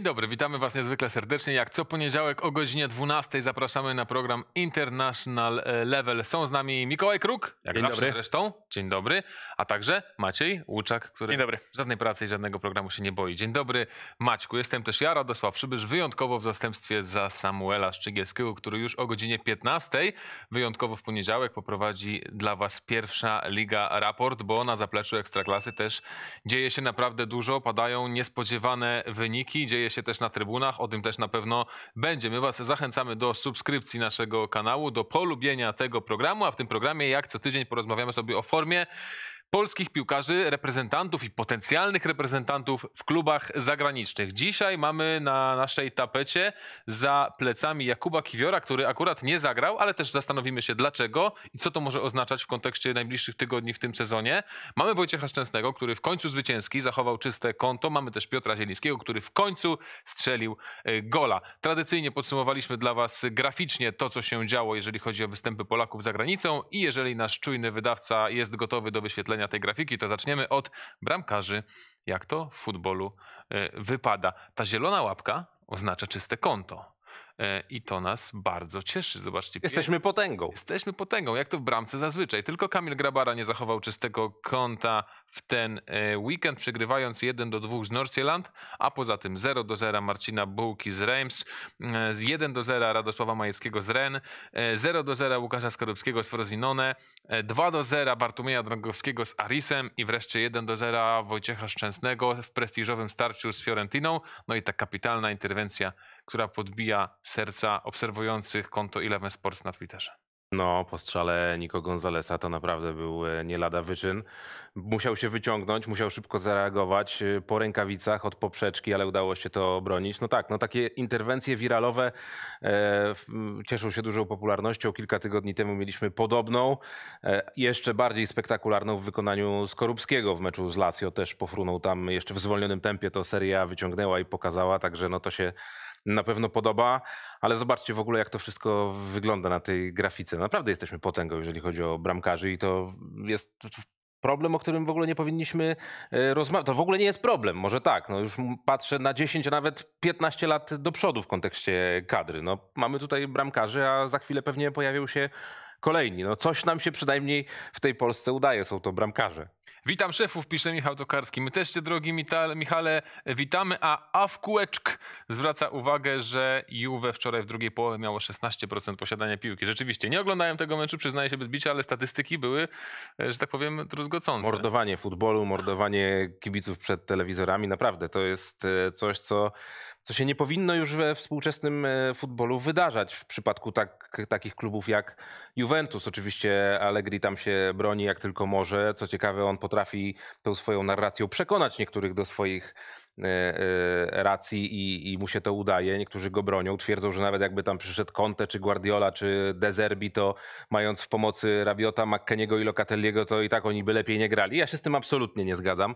Dzień dobry, witamy Was niezwykle serdecznie. Jak co poniedziałek o godzinie 12 zapraszamy na program International e, Level. Są z nami Mikołaj Kruk, jak Dzień zawsze dobry. zresztą. Dzień dobry. A także Maciej Łuczak, który Dzień dobry. żadnej pracy i żadnego programu się nie boi. Dzień dobry Maćku. Jestem też ja, Radosław Przybysz, wyjątkowo w zastępstwie za Samuela Szczygielskiego, który już o godzinie 15 wyjątkowo w poniedziałek poprowadzi dla Was pierwsza Liga Raport, bo na zapleczu Ekstraklasy też dzieje się naprawdę dużo, padają niespodziewane wyniki, dzieje się też na trybunach, o tym też na pewno będzie. My Was zachęcamy do subskrypcji naszego kanału, do polubienia tego programu, a w tym programie jak co tydzień porozmawiamy sobie o formie polskich piłkarzy, reprezentantów i potencjalnych reprezentantów w klubach zagranicznych. Dzisiaj mamy na naszej tapecie za plecami Jakuba Kiwiora, który akurat nie zagrał, ale też zastanowimy się dlaczego i co to może oznaczać w kontekście najbliższych tygodni w tym sezonie. Mamy Wojciecha Szczęsnego, który w końcu zwycięski zachował czyste konto. Mamy też Piotra Zielińskiego, który w końcu strzelił e, gola. Tradycyjnie podsumowaliśmy dla Was graficznie to, co się działo, jeżeli chodzi o występy Polaków za granicą i jeżeli nasz czujny wydawca jest gotowy do wyświetlenia prześledzenia tej grafiki, to zaczniemy od bramkarzy, jak to w futbolu e, wypada. Ta zielona łapka oznacza czyste konto. E, I to nas bardzo cieszy. Zobaczcie. Jesteśmy potęgą. Jesteśmy potęgą, jak to w bramce zazwyczaj. Tylko Kamil Grabara nie zachował czystego konta w ten e, weekend, przegrywając 1 do 2 z Nordsjælland, a poza tym 0 do 0 Marcina Bułki z Reims, 1 e, do 0 Radosława Majeckiego z Ren, 0 e, do 0 Łukasza Skorupskiego z Frozinone, 2 do 0 Bartumieja Drągowskiego z Arisem i wreszcie 1 do 0 Wojciecha Szczęsnego w prestiżowym starciu z Fiorentiną. No i ta kapitalna interwencja, która podbija serca obserwujących konto Eleven Sports na Twitterze. No, po strzale Niko Gonzalesa to naprawdę był e, nie lada wyczyn. Musiał się wyciągnąć, musiał szybko zareagować e, po rękawicach od poprzeczki, ale udało się to obronić. No tak, no takie interwencje wiralowe e, cieszą się dużą popularnością. Kilka tygodni temu mieliśmy podobną, e, jeszcze bardziej spektakularną w wykonaniu Skorupskiego w meczu z Lazio. Też pofrunął tam jeszcze w zwolnionym tempie to seria wyciągnęła i pokazała, także no to się na pewno podoba, ale zobaczcie w ogóle, jak to wszystko wygląda na tej grafice. Naprawdę jesteśmy potęgą, jeżeli chodzi o bramkarzy, i to jest problem, o którym w ogóle nie powinniśmy e, rozmawiać. To w ogóle nie jest problem, może tak. No już patrzę na 10, a nawet 15 lat do przodu w kontekście kadry. No, mamy tutaj bramkarzy, a za chwilę pewnie pojawią się kolejni. No, coś nam się przynajmniej w tej Polsce udaje, są to bramkarze. Witam szefów, pisze Michał Tokarski. My też cię, drogi Michale, witamy, a Awkółeczk zwraca uwagę, że Juve wczoraj w drugiej połowie miało 16% posiadania piłki. Rzeczywiście, nie oglądałem tego meczu, przyznaję się bez bicia, ale statystyki były, e, że tak powiem, druzgocące. Mordowanie futbolu, mordowanie kibiców przed telewizorami, naprawdę to jest e, coś, co co się nie powinno już we współczesnym e, futbolu wydarzać w przypadku tak, takich klubów jak Juventus. Oczywiście Allegri tam się broni jak tylko może. Co ciekawe, on potrafi tą swoją narracją przekonać niektórych do swoich E, e, racji i, i mu się to udaje. Niektórzy go bronią. Twierdzą, że nawet jakby tam przyszedł Conte, czy Guardiola, czy Dezerbi, to mając w pomocy Rabiota, McKeniego i Locatelliego, to i tak oni by lepiej nie grali. Ja się z tym absolutnie nie zgadzam,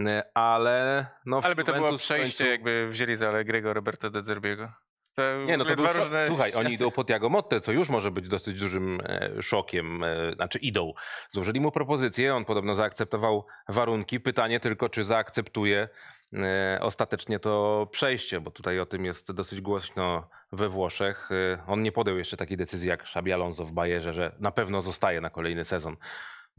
e, ale... No, ale by to było przejście, końcu... jakby wzięli za Allegri'ego Roberto Dezerbiego. To nie, no to dwa różne... Słuchaj, oni idą pod Motte, co już może być dosyć dużym szokiem. Znaczy idą. Złożyli mu propozycję, on podobno zaakceptował warunki. Pytanie tylko, czy zaakceptuje E, ostatecznie to przejście, bo tutaj o tym jest dosyć głośno we Włoszech. E, on nie podjął jeszcze takiej decyzji jak Szabi Alonso w Bayerze, że na pewno zostaje na kolejny sezon.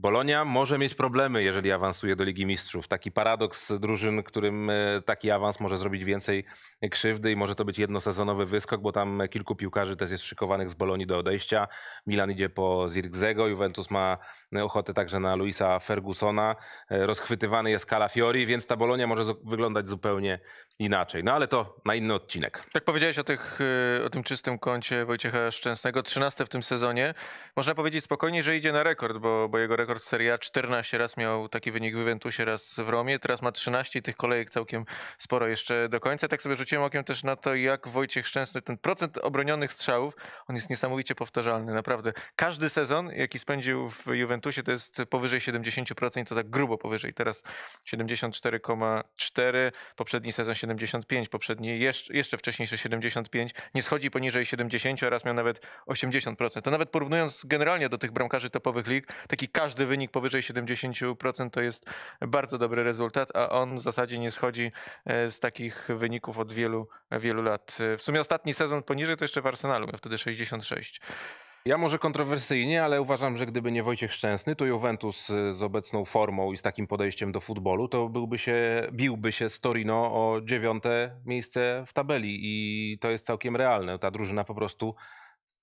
Bolonia może mieć problemy, jeżeli awansuje do Ligi Mistrzów. Taki paradoks drużyn, którym e, taki awans może zrobić więcej krzywdy i może to być jednosezonowy wyskok, bo tam kilku piłkarzy też jest szykowanych z Bolonii do odejścia. Milan idzie po Zirgzego, Juventus ma e, ochotę także na Luisa Fergusona. E, rozchwytywany jest Calafiori, więc ta Bolonia może wyglądać zupełnie inaczej. No ale to na inny odcinek. Tak powiedziałeś o, tych, o tym czystym koncie Wojciecha Szczęsnego. 13 w tym sezonie. Można powiedzieć spokojnie, że idzie na rekord, bo, bo jego rekord rekord Serie A. 14 raz miał taki wynik w Juventusie, raz w Romie. Teraz ma 13 tych kolejek całkiem sporo jeszcze do końca. Tak sobie rzuciłem okiem też na to, jak Wojciech Szczęsny, ten procent obronionych strzałów, on jest niesamowicie powtarzalny, naprawdę. Każdy sezon, jaki spędził w Juventusie, to jest powyżej 70%, to tak grubo powyżej. Teraz 74,4, poprzedni sezon 75, poprzedni jeszcze, jeszcze wcześniejszy 75. Nie schodzi poniżej 70, a raz miał nawet 80%. To nawet porównując generalnie do tych bramkarzy topowych lig, taki każdy każdy wynik powyżej 70% to jest bardzo dobry rezultat, a on w zasadzie nie schodzi e, z takich wyników od wielu, wielu lat. E, w sumie ostatni sezon poniżej to jeszcze w Arsenalu, miał wtedy 66. Ja może kontrowersyjnie, ale uważam, że gdyby nie Wojciech Szczęsny, to Juventus e, z obecną formą i z takim podejściem do futbolu, to byłby się, biłby się z Torino o dziewiąte miejsce w tabeli i to jest całkiem realne. Ta drużyna po prostu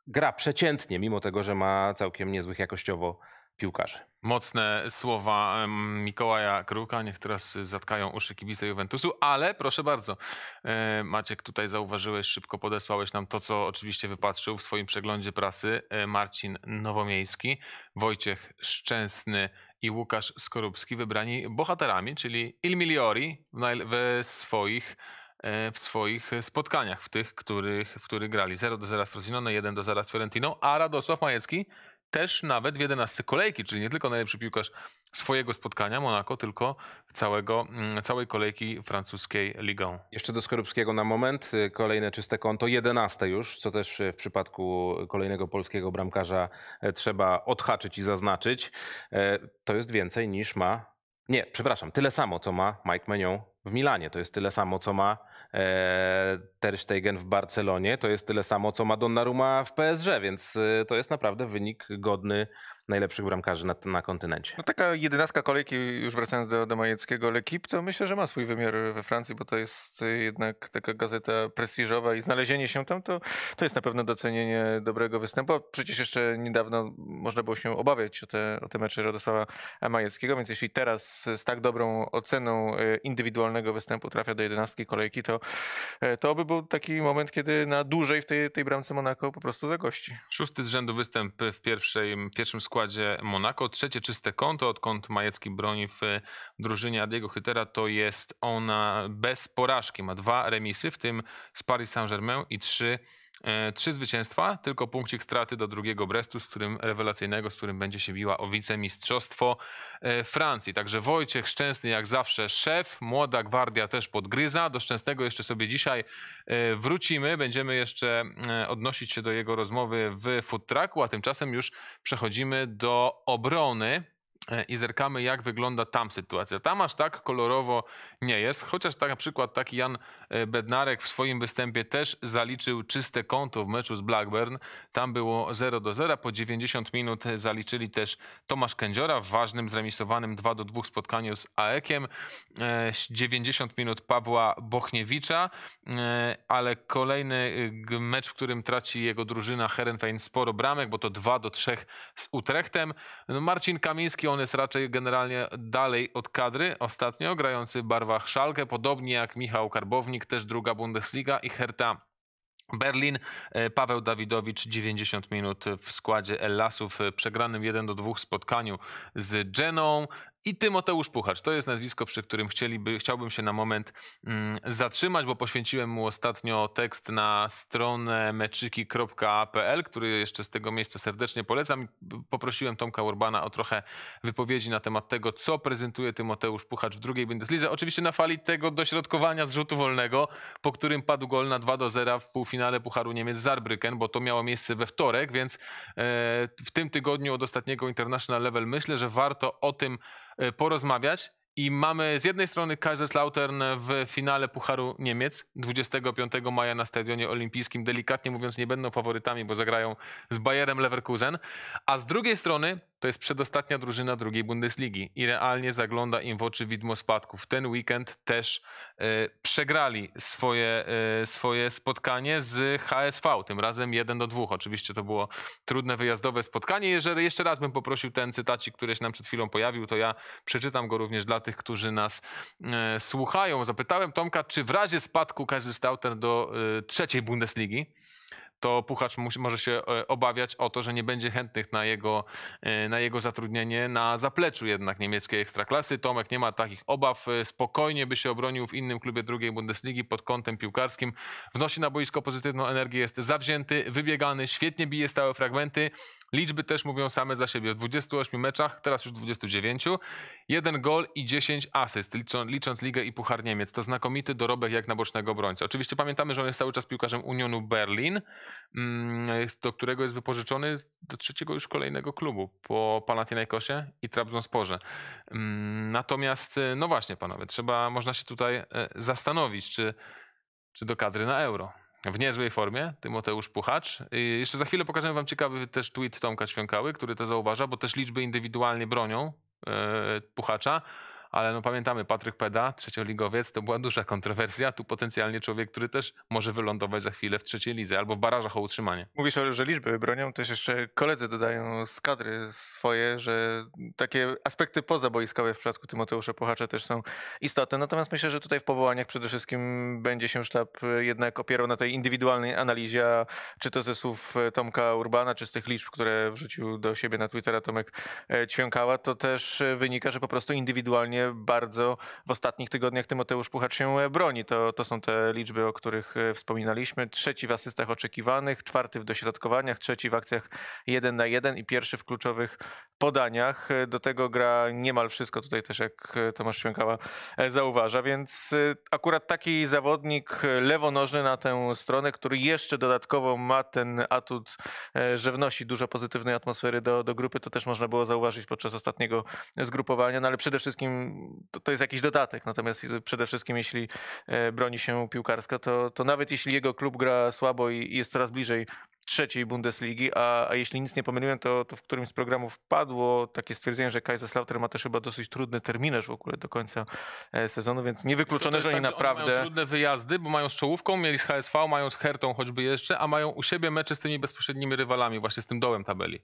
gra przeciętnie, mimo tego, że ma całkiem niezłych jakościowo piłkarzy. Mocne słowa Mikołaja Kruka, niech teraz y, zatkają uszy kibice Juventusu, ale proszę bardzo, e, Maciek, tutaj zauważyłeś, szybko podesłałeś nam to, co oczywiście wypatrzył w swoim przeglądzie prasy e, Marcin Nowomiejski, Wojciech Szczęsny i Łukasz Skorupski, wybrani bohaterami, czyli Il Miliori w swoich e, w swoich spotkaniach, w tych, których, w których grali. 0 do 0 z Frosinone, 1 do 0 z Fiorentino, a Radosław Majecki też nawet w 11 kolejki, czyli nie tylko najlepszy piłkarz swojego spotkania Monako, tylko całego, mm, całej kolejki francuskiej ligą. Jeszcze do Skorupskiego na moment, y, kolejne czyste konto, 11 już, co też y, w przypadku kolejnego polskiego bramkarza y, trzeba odhaczyć i zaznaczyć. To jest więcej niż ma, nie, przepraszam, tyle samo co ma Mike Menion w Milanie, to jest tyle samo co ma E, Ter Stegen w Barcelonie, to jest tyle samo, co ma Donnarumma w PSG, więc y, to jest naprawdę wynik godny najlepszych bramkarzy na, na kontynencie. No taka jedenastka kolejki, już wracając do, do Majeckiego L'Equipe, to myślę, że ma swój wymiar we Francji, bo to jest jednak taka gazeta prestiżowa i znalezienie się tam to, to jest na pewno docenienie dobrego występu. Przecież jeszcze niedawno można było się obawiać o te, o te mecze Radosława Majeckiego, więc jeśli teraz z tak dobrą oceną e, indywidualnego występu trafia do jedenastki kolejki, to, e, to by był taki moment, kiedy na dłużej w tej, tej bramce Monaco po prostu zagości. Szósty z rzędu występ w pierwszej, pierwszym składzie składzie Monako. Trzecie czyste konto, odkąd Majecki broni w e, drużynie Adiego Hytera, to jest ona bez porażki. Ma dwa remisy, w tym z Paris Saint-Germain i trzy E, trzy zwycięstwa, tylko punkcik straty do drugiego Brestu, z którym rewelacyjnego, z którym będzie się biła o wicemistrzostwo e, Francji. Także Wojciech Szczęsny jak zawsze szef, młoda gwardia też podgryza. Do Szczęsnego jeszcze sobie dzisiaj e, wrócimy. Będziemy jeszcze odnosić się do jego rozmowy w food a tymczasem już przechodzimy do obrony. E, i zerkamy, jak wygląda tam sytuacja. Tam aż tak kolorowo nie jest, chociaż tak na przykład taki Jan e, Bednarek w swoim występie też zaliczył czyste konto w meczu z Blackburn. Tam było 0 do 0, po 90 minut zaliczyli też Tomasz Kędziora w ważnym, zremisowanym 2 do 2 spotkaniu z Aekiem. 90 e, minut Pawła Bochniewicza, ale kolejny mecz, w którym traci jego drużyna Herenfein sporo bramek, bo to 2 do 3 z Utrechtem. No, Marcin Kamiński on jest raczej generalnie dalej od kadry ostatnio, grający w barwach Szalkę, podobnie jak Michał Karbownik, też druga Bundesliga i Hertha Berlin, e, Paweł Dawidowicz 90 minut w składzie Ellasów, e, przegranym 1 do 2 spotkaniu z Geną i Tymoteusz Puchacz. To jest nazwisko, przy którym chcieliby, chciałbym się na moment mm, zatrzymać, bo poświęciłem mu ostatnio tekst na stronę meczyki.pl, który jeszcze z tego miejsca serdecznie polecam. Poprosiłem Tomka Urbana o trochę wypowiedzi na temat tego, co prezentuje Tymoteusz Puchacz w drugiej Bundeslidze. Oczywiście na fali tego dośrodkowania z rzutu wolnego, po którym padł gol na 2 do 0 w półfinale Pucharu Niemiec Zarbryken, bo to miało miejsce we wtorek, więc e, w tym tygodniu od ostatniego International Level myślę, że warto o tym Y, porozmawiać i mamy z jednej strony Kaiserslautern w finale Pucharu Niemiec 25 maja na Stadionie Olimpijskim. Delikatnie mówiąc, nie będą faworytami, bo zagrają z Bayerem Leverkusen. A z drugiej strony to jest przedostatnia drużyna drugiej Bundesligi i realnie zagląda im w oczy widmo spadków. Ten weekend też y, przegrali swoje, y, swoje spotkanie z HSV, tym razem 1 do 2. Oczywiście to było trudne wyjazdowe spotkanie. Jeżeli jeszcze raz bym poprosił ten cytacik, któryś nam przed chwilą pojawił, to ja przeczytam go również dla tych, tych, którzy nas e, słuchają. Zapytałem Tomka, czy w razie spadku każdy stał ten do e, trzeciej Bundesligi to puchacz musi, może się e, obawiać o to, że nie będzie chętnych na jego, e, na jego zatrudnienie na zapleczu jednak niemieckiej ekstraklasy. Tomek nie ma takich obaw, e, spokojnie by się obronił w innym klubie drugiej Bundesligi pod kątem piłkarskim. Wnosi na boisko pozytywną energię, jest zawzięty, wybiegany, świetnie bije stałe fragmenty. Liczby też mówią same za siebie. W 28 meczach, teraz już 29, jeden gol i 10 asyst, licząc, licząc ligę i Puchar Niemiec. To znakomity dorobek jak na bocznego obrońca. Oczywiście pamiętamy, że on jest cały czas piłkarzem Unionu Berlin. Mm, do którego jest wypożyczony do trzeciego już kolejnego klubu po Panathinaikosie i Trabzonsporze. Mm, natomiast, y, no właśnie panowie, trzeba, można się tutaj y, zastanowić, czy, czy do kadry na euro. W niezłej formie, Tymoteusz Puchacz. I jeszcze za chwilę pokażę wam ciekawy też tweet Tomka Świąkały, który to zauważa, bo też liczby indywidualnie bronią y, Puchacza ale no pamiętamy Patryk Peda, trzecioligowiec, to była duża kontrowersja. Tu potencjalnie człowiek, który też może wylądować za chwilę w trzeciej lidze albo w barażach o utrzymanie. Mówisz, że liczby bronią, też jeszcze koledzy dodają z kadry swoje, że takie aspekty pozaboiskowe w przypadku Tymoteusza Puchacza też są istotne. Natomiast myślę, że tutaj w powołaniach przede wszystkim będzie się sztab jednak opierał na tej indywidualnej analizie, czy to ze słów Tomka Urbana, czy z tych liczb, które wrzucił do siebie na Twittera Tomek e, Ćwiąkała, to też wynika, że po prostu indywidualnie bardzo w ostatnich tygodniach Tymoteusz Puchacz się e, broni. To, to są te liczby, o których e, wspominaliśmy. Trzeci w asystach oczekiwanych, czwarty w dośrodkowaniach, trzeci w akcjach 1 na 1 i pierwszy w kluczowych podaniach. E, do tego gra niemal wszystko, tutaj też jak Tomasz Świąkała zauważa, więc akurat taki zawodnik lewonożny na tę stronę, który jeszcze dodatkowo ma ten atut, że wnosi dużo pozytywnej atmosfery do, do grupy, to też można było zauważyć podczas ostatniego zgrupowania, no ale przede wszystkim to, to jest jakiś dodatek. Natomiast przede wszystkim, jeśli e, broni się piłkarska, to, to nawet jeśli jego klub gra słabo i jest coraz bliżej trzeciej Bundesligi, a, a jeśli nic nie pomyliłem, to, to w którymś z programów padło takie stwierdzenie, że Kaiserslautern ma też chyba dosyć trudny terminarz w ogóle do końca e, sezonu, więc niewykluczone, tak, że oni tak, naprawdę... Oni mają trudne wyjazdy, bo mają z czołówką, mieli z HSV, mają z Hertą choćby jeszcze, a mają u siebie mecze z tymi bezpośrednimi rywalami, właśnie z tym dołem tabeli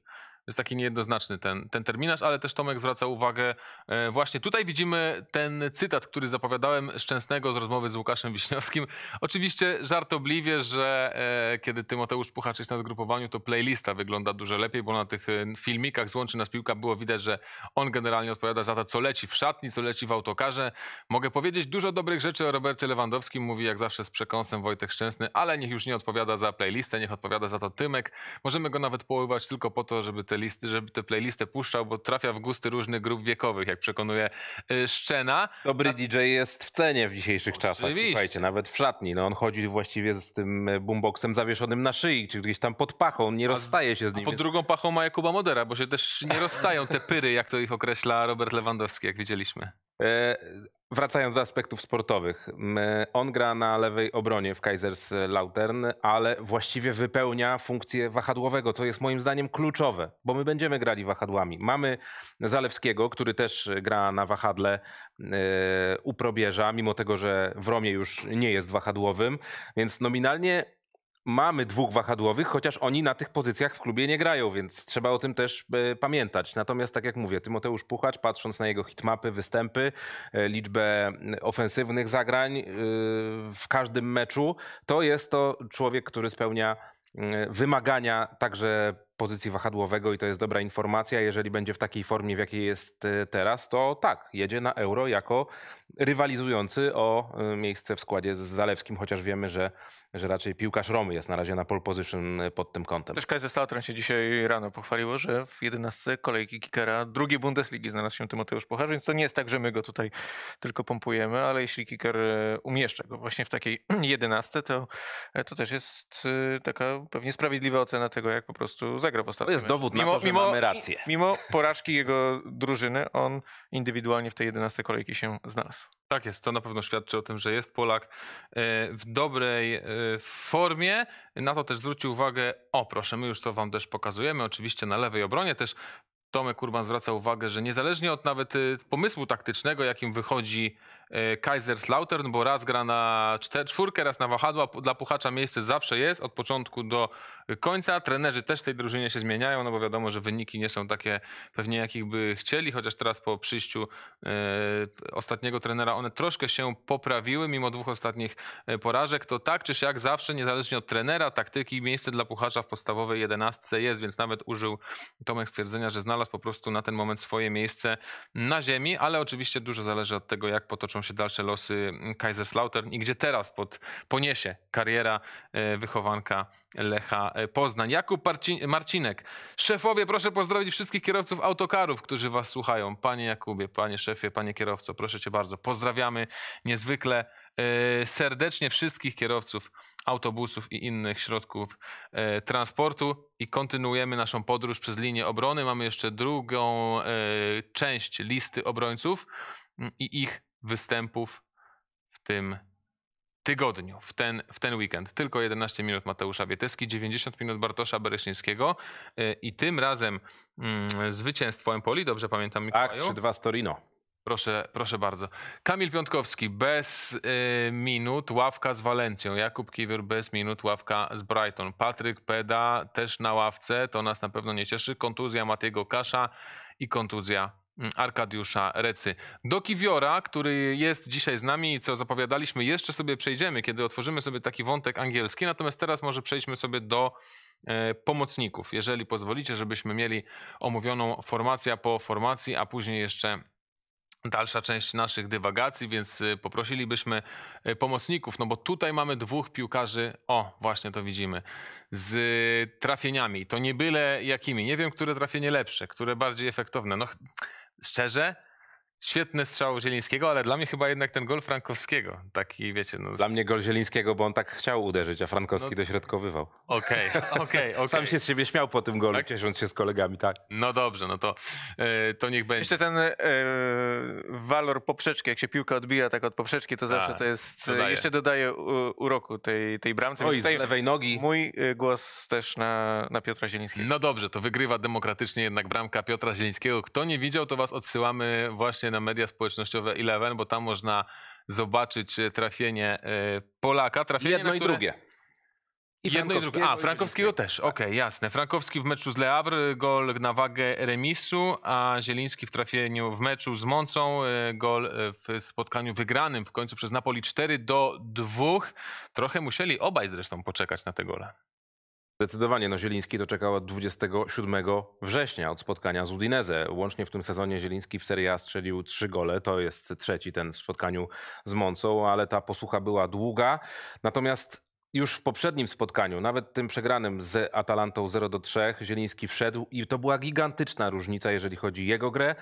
jest taki niejednoznaczny ten, ten terminarz, ale też Tomek zwraca uwagę. E, właśnie tutaj widzimy ten cytat, który zapowiadałem Szczęsnego z rozmowy z Łukaszem Wiśniowskim. Oczywiście żartobliwie, że e, kiedy Tymoteusz Puchacz jest na zgrupowaniu, to playlista wygląda dużo lepiej, bo na tych e, filmikach złączy nas piłka było widać, że on generalnie odpowiada za to, co leci w szatni, co leci w autokarze. Mogę powiedzieć dużo dobrych rzeczy o Robercie Lewandowskim, mówi jak zawsze z przekąsem Wojtek Szczęsny, ale niech już nie odpowiada za playlistę, niech odpowiada za to Tymek. Możemy go nawet poływać tylko po to, żeby te te listy, żeby te playlisty puszczał, bo trafia w gusty różnych grup wiekowych, jak przekonuje y, Szczena. Dobry A... DJ jest w cenie w dzisiejszych Oczywiście. czasach, słuchajcie, nawet w szatni. No, on chodzi właściwie z tym e, boomboxem zawieszonym na szyi, czy gdzieś tam pod pachą, nie rozstaje się z nim. A pod drugą pachą ma Jakuba Modera, bo się też nie rozstają te pyry, jak to ich określa Robert Lewandowski, jak widzieliśmy. E, Wracając do aspektów sportowych, on gra na lewej obronie w Kaiserslautern, ale właściwie wypełnia funkcję wahadłowego, co jest moim zdaniem kluczowe, bo my będziemy grali wahadłami. Mamy Zalewskiego, który też gra na wahadle e, u probierza, mimo tego, że w Romie już nie jest wahadłowym, więc nominalnie mamy dwóch wahadłowych, chociaż oni na tych pozycjach w klubie nie grają, więc trzeba o tym też e, pamiętać. Natomiast tak jak mówię, Tymoteusz Puchacz, patrząc na jego hitmapy, występy, e, liczbę ofensywnych zagrań e, w każdym meczu, to jest to człowiek, który spełnia wymagania także pozycji wahadłowego i to jest dobra informacja. Jeżeli będzie w takiej formie, w jakiej jest e, teraz, to tak, jedzie na euro jako rywalizujący o e, miejsce w składzie z Zalewskim, chociaż wiemy, że, że raczej piłkarz Romy jest na razie na pole position e, pod tym kątem. Też KSS Tatran się dzisiaj rano pochwaliło, że w 11 kolejki Kikera drugiej Bundesligi znalazł się Tymoteusz Pochar, więc to nie jest tak, że my go tutaj tylko pompujemy, ale jeśli kicker umieszcza go właśnie w takiej 11, to, to też jest taka pewnie sprawiedliwa ocena tego, jak po prostu rozegrał w To jest dowód mimo, na to, że mimo, mamy rację. Mimo porażki jego drużyny, on indywidualnie w tej 11 kolejki się znalazł. Tak jest, to na pewno świadczy o tym, że jest Polak e, w dobrej e, formie. Na to też zwrócił uwagę, o proszę, my już to wam też pokazujemy, oczywiście na lewej obronie też Tomek Kurban zwraca uwagę, że niezależnie od nawet e, pomysłu taktycznego, jakim wychodzi E, Kaiserslautern, bo raz gra na czwórkę, raz na wahadła. Dla puchacza miejsce zawsze jest od początku do końca. Trenerzy też w tej drużynie się zmieniają, no bo wiadomo, że wyniki nie są takie pewnie jakich by chcieli, chociaż teraz po przyjściu e, ostatniego trenera one troszkę się poprawiły mimo dwóch ostatnich e, porażek. To tak czy siak zawsze, niezależnie od trenera, taktyki, miejsce dla puchacza w podstawowej jedenastce jest, więc nawet użył Tomek stwierdzenia, że znalazł po prostu na ten moment swoje miejsce na ziemi, ale oczywiście dużo zależy od tego, jak potoczą się dalsze losy Kaiserslautern i gdzie teraz pod, poniesie kariera e, wychowanka Lecha e, Poznań. Jakub Marcinek, szefowie, proszę pozdrowić wszystkich kierowców autokarów, którzy was słuchają. Panie Jakubie, panie szefie, panie kierowco, proszę cię bardzo. Pozdrawiamy niezwykle e, serdecznie wszystkich kierowców autobusów i innych środków transportu i kontynuujemy naszą podróż przez linię obrony. Mamy jeszcze drugą część listy obrońców i ich występów w tym tygodniu, w ten, w ten weekend. Tylko 11 minut Mateusza Wieteski, 90 minut Bartosza Bereśnińskiego y, i tym razem mm, zwycięstwo Empoli, dobrze pamiętam tak, Mikołaju? Akt 3-2 Proszę, proszę bardzo. Kamil Piątkowski bez y, minut, ławka z Walencją. Jakub Kiwior bez minut, ławka z Brighton. Patryk Peda też na ławce, to nas na pewno nie cieszy. Kontuzja Matiego Kasza i kontuzja Mm, Arkadiusza Recy. Do Kiwiora, który jest dzisiaj z nami i co zapowiadaliśmy, jeszcze sobie przejdziemy, kiedy otworzymy sobie taki wątek angielski, natomiast teraz może przejdźmy sobie do e, pomocników, jeżeli pozwolicie, żebyśmy mieli omówioną formację po formacji, a później jeszcze dalsza część naszych dywagacji, więc e, poprosilibyśmy e, pomocników, no bo tutaj mamy dwóch piłkarzy, o właśnie to widzimy, z trafieniami. To nie byle jakimi. Nie wiem, które trafienie lepsze, które bardziej efektowne. No, szczerze Świetny strzał Zielińskiego, ale dla mnie chyba jednak ten gol Frankowskiego. Taki, wiecie, no... Dla mnie gol Zielińskiego, bo on tak chciał uderzyć, a Frankowski no... dośrodkowywał. Okej, okay, okej, okay, okay. Sam się z siebie śmiał po tym golu, tak? ciesząc się z kolegami, tak. No dobrze, no to, yy, to niech będzie. Jeszcze ten yy, walor poprzeczki, jak się piłka odbija tak od poprzeczki, to zawsze a, to jest... Jeszcze dodaje uroku tej, tej bramce. Oj, z lewej nogi. Mój e, głos też na, na Piotra Zielińskiego. No dobrze, to wygrywa demokratycznie jednak bramka Piotra Zielińskiego. Kto nie widział, to was odsyłamy właśnie serdecznie na media społecznościowe Eleven, bo tam można zobaczyć e, trafienie e, Polaka. Trafienie, Jedno i które... drugie. I Jedno i drugie. A, Frankowskiego też. Tak. Okej, okay, jasne. Frankowski w meczu z Le Havre, gol na wagę remisu, a Zieliński w trafieniu w meczu z Mącą, e, gol w spotkaniu wygranym w końcu przez Napoli 4 do 2. Trochę musieli obaj zresztą poczekać na te gole. Zdecydowanie, no Zieliński doczekał od 27 września od spotkania z Udinese. Łącznie w tym sezonie Zieliński w Serie A strzelił trzy gole, to jest trzeci ten w spotkaniu z Moncą, ale ta posłucha była długa. Natomiast już w poprzednim spotkaniu, nawet tym przegranym z Atalantą 0 do 3, Zieliński wszedł i to była gigantyczna różnica, jeżeli chodzi o jego grę,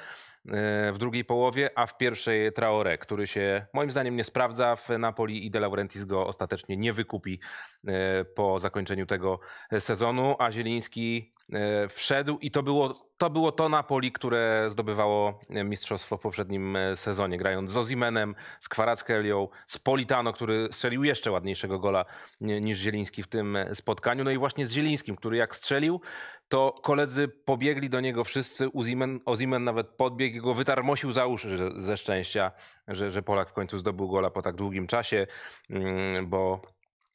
E, w drugiej połowie, a w pierwszej Traore, który się moim zdaniem nie sprawdza w Napoli i De Laurentiis go ostatecznie nie wykupi e, po zakończeniu tego sezonu, a Zieliński e, wszedł i to było to, było to Napoli, które zdobywało mistrzostwo w poprzednim sezonie, grając z Ozimenem, z Kwarackelią, z Politano, który strzelił jeszcze ładniejszego gola niż Zieliński w tym spotkaniu. No i właśnie z Zielińskim, który jak strzelił, to koledzy pobiegli do niego wszyscy. Ozimen, Ozimen nawet podbiegł i go wytarmosił za uszy ze, ze szczęścia, że, że Polak w końcu zdobył gola po tak długim czasie, mm, bo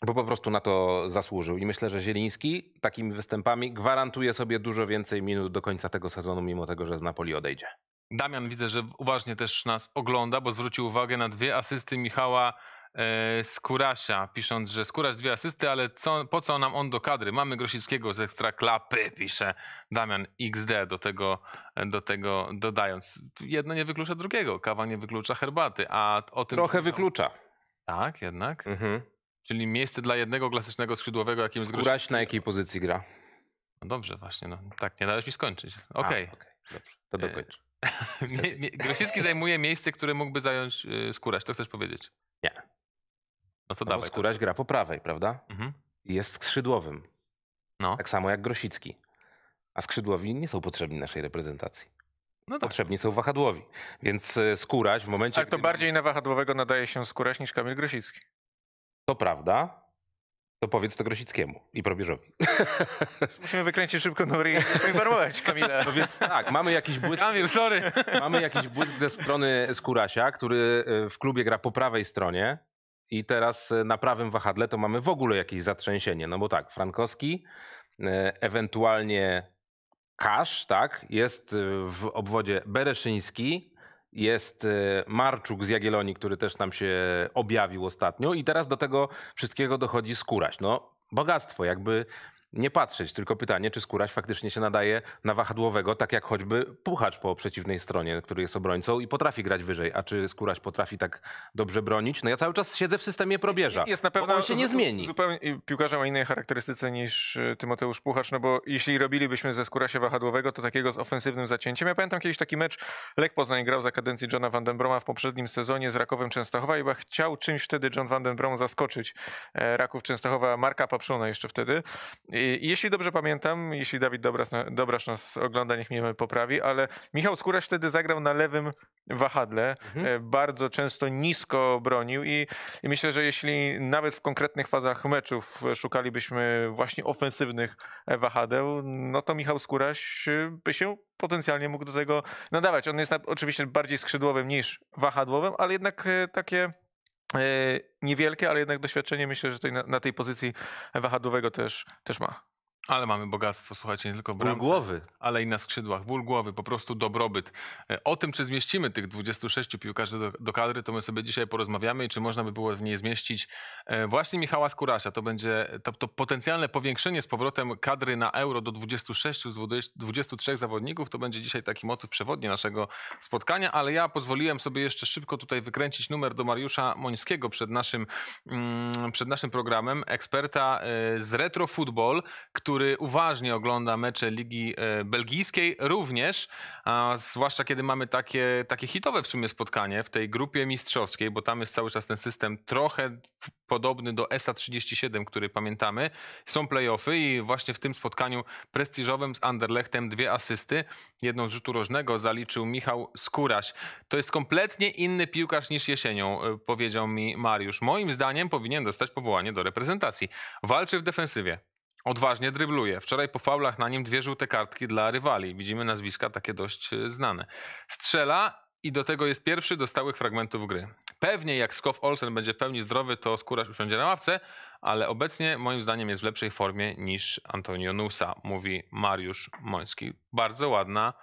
bo po prostu na to zasłużył. I myślę, że Zieliński takimi występami gwarantuje sobie dużo więcej minut do końca tego sezonu, mimo tego, że z Napoli odejdzie. Damian widzę, że uważnie też nas ogląda, bo zwrócił uwagę na dwie asysty Michała E, z Kurasia, pisząc, że Skurasz dwie asysty, ale co, po co nam on do kadry? Mamy Grosickiego z ekstra klapy, pisze Damian XD, do tego, e, do tego dodając. Jedno nie wyklucza drugiego, kawa nie wyklucza herbaty, a o tym... Trochę wyklucza. Tak, jednak? Mhm. Czyli miejsce dla jednego klasycznego skrzydłowego, jakim jest Skuraś na jakiej pozycji gra? No dobrze, właśnie, no tak, nie dałeś mi skończyć. Okej. Okay. okay. to e, dokończ. Grosicki zajmuje miejsce, które mógłby zająć Skuraś, to chcesz powiedzieć? Nie. No to no dawaj. Skóraś to. gra po prawej, prawda? Mhm. Jest skrzydłowym. No. Tak samo jak Grosicki. A skrzydłowi nie są potrzebni naszej reprezentacji. No tak. Potrzebni są wahadłowi. Więc e, Skóraś w momencie... Tak to gdy... bardziej na wahadłowego nadaje się Skóraś niż Kamil Grosicki. To prawda, to powiedz to Grosickiemu i Probierzowi. Musimy wykręcić szybko numer i informować Kamila. No więc tak, mamy jakiś błysk... Kamil, sorry! Mamy jakiś błysk ze strony Skórasia, który e, w klubie gra po prawej stronie, i teraz e, na prawym wahadle to mamy w ogóle jakieś zatrzęsienie. No bo tak, Frankowski, e, ewentualnie Kasz, tak, jest e, w obwodzie Bereszyński, jest Marczuk z Jagieloni, który też nam się objawił ostatnio i teraz do tego wszystkiego dochodzi Skóraś. No bogactwo, jakby nie patrzeć. Tylko pytanie, czy skóraś faktycznie się nadaje na wahadłowego, tak jak choćby puchacz po przeciwnej stronie, który jest obrońcą i potrafi grać wyżej. A czy skóraś potrafi tak dobrze bronić? No ja cały czas siedzę w systemie probierza. Jest na pewno on się nie zmieni. Zupełnie piłkarzem o innej charakterystyce niż e, Tymoteusz Puchacz, no bo jeśli robilibyśmy ze skórasia wahadłowego, to takiego z ofensywnym zacięciem. Ja pamiętam kiedyś taki mecz, Lech Poznań grał za kadencji Johna Van Den Broma w poprzednim sezonie z Rakowem Częstochowa i chyba chciał czymś wtedy John Van Den Brom zaskoczyć e, Raków Częstochowa, Marka Papszona jeszcze wtedy. I Y, jeśli dobrze pamiętam, jeśli Dawid Dobrasz, Dobrasz nas ogląda, niech mnie poprawi, ale Michał Skóraś wtedy zagrał na lewym wahadle, mhm. E, bardzo często nisko bronił i, i myślę, że jeśli nawet w konkretnych fazach meczów szukalibyśmy właśnie ofensywnych e, wahadeł, no to Michał Skóraś y, by się potencjalnie mógł do tego nadawać. On jest na, oczywiście bardziej skrzydłowym niż wahadłowym, ale jednak e, takie E, niewielkie, ale jednak doświadczenie myślę, że na tej pozycji wahadłowego też, też ma. Ale mamy bogactwo, słuchajcie, nie tylko w Ból głowy. ale i na skrzydłach. Ból głowy, po prostu dobrobyt. E, o tym, czy zmieścimy tych 26 piłkarzy do, do kadry, to my sobie dzisiaj porozmawiamy i czy można by było w niej zmieścić e, właśnie Michała Skurasia. To będzie to, to potencjalne powiększenie z powrotem kadry na euro do 26 z 23 zawodników. To będzie dzisiaj taki motyw przewodni naszego spotkania, ale ja pozwoliłem sobie jeszcze szybko tutaj wykręcić numer do Mariusza Mońskiego przed naszym, mm, przed naszym programem, eksperta e, z Retro Football, który który uważnie ogląda mecze Ligi e, Belgijskiej również, a zwłaszcza kiedy mamy takie, takie hitowe w sumie spotkanie w tej grupie mistrzowskiej, bo tam jest cały czas ten system trochę podobny do ESA 37, który pamiętamy. Są playoffy i właśnie w tym spotkaniu prestiżowym z Anderlechtem dwie asysty, jedną z rzutu rożnego zaliczył Michał Skuraś. To jest kompletnie inny piłkarz niż jesienią, e, powiedział mi Mariusz. Moim zdaniem powinien dostać powołanie do reprezentacji. Walczy w defensywie, odważnie drybluje. Wczoraj po faulach na nim dwie żółte kartki dla rywali. Widzimy nazwiska takie dość e, znane. Strzela i do tego jest pierwszy do stałych fragmentów gry. Pewnie jak Skow Olsen będzie w pełni zdrowy, to Skóraż usiądzie na ławce, ale obecnie moim zdaniem jest w lepszej formie niż Antonio Nusa, mówi Mariusz Moński. Bardzo ładna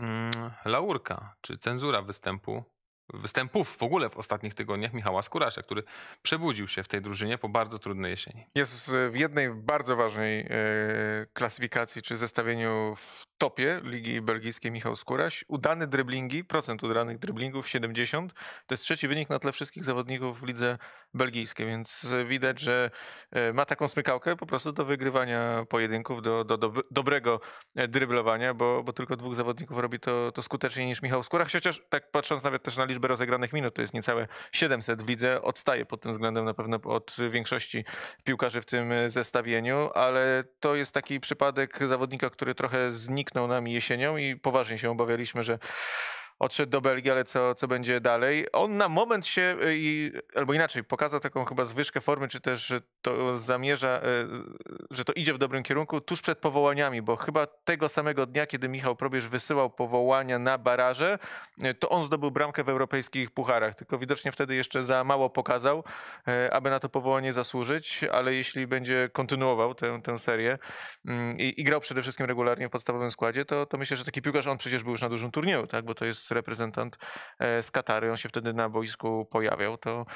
mm, laurka, czy cenzura występu występów w ogóle w ostatnich tygodniach Michała Skurasza, który przebudził się w tej drużynie po bardzo trudnej jesieni. Jest w jednej bardzo ważnej e, klasyfikacji czy zestawieniu w topie Ligi Belgijskiej Michał Skóraś. Udane dryblingi, procent udanych dryblingów 70. To jest trzeci wynik na tle wszystkich zawodników w Lidze Belgijskiej, więc widać, że e, ma taką smykałkę po prostu do wygrywania pojedynków, do, do, do dobrego e, dryblowania, bo, bo tylko dwóch zawodników robi to, to skuteczniej niż Michał Skóraś. Chociaż tak patrząc nawet też na liczbę rozegranych minut, to jest niecałe 700 w lidze. Odstaje pod tym względem na pewno od większości piłkarzy w tym e, zestawieniu, ale to jest taki przypadek zawodnika, który trochę zniknął pstryknął nami jesienią i poważnie się obawialiśmy, że odszedł do Belgii, ale co, co będzie dalej. On na moment się, y, albo inaczej, pokazał taką chyba zwyżkę formy, czy też, że to zamierza, y, że to idzie w dobrym kierunku tuż przed powołaniami, bo chyba tego samego dnia, kiedy Michał Probierz wysyłał powołania na baraże, y, to on zdobył bramkę w europejskich pucharach, tylko widocznie wtedy jeszcze za mało pokazał, aby na to powołanie zasłużyć, ale jeśli będzie kontynuował tę, tę serię mm, i, i grał przede wszystkim regularnie w podstawowym składzie, to, to myślę, że taki piłkarz, on przecież był już na dużym turnieju, tak, bo to jest reprezentant e, z Katary, on się wtedy na boisku pojawiał, to,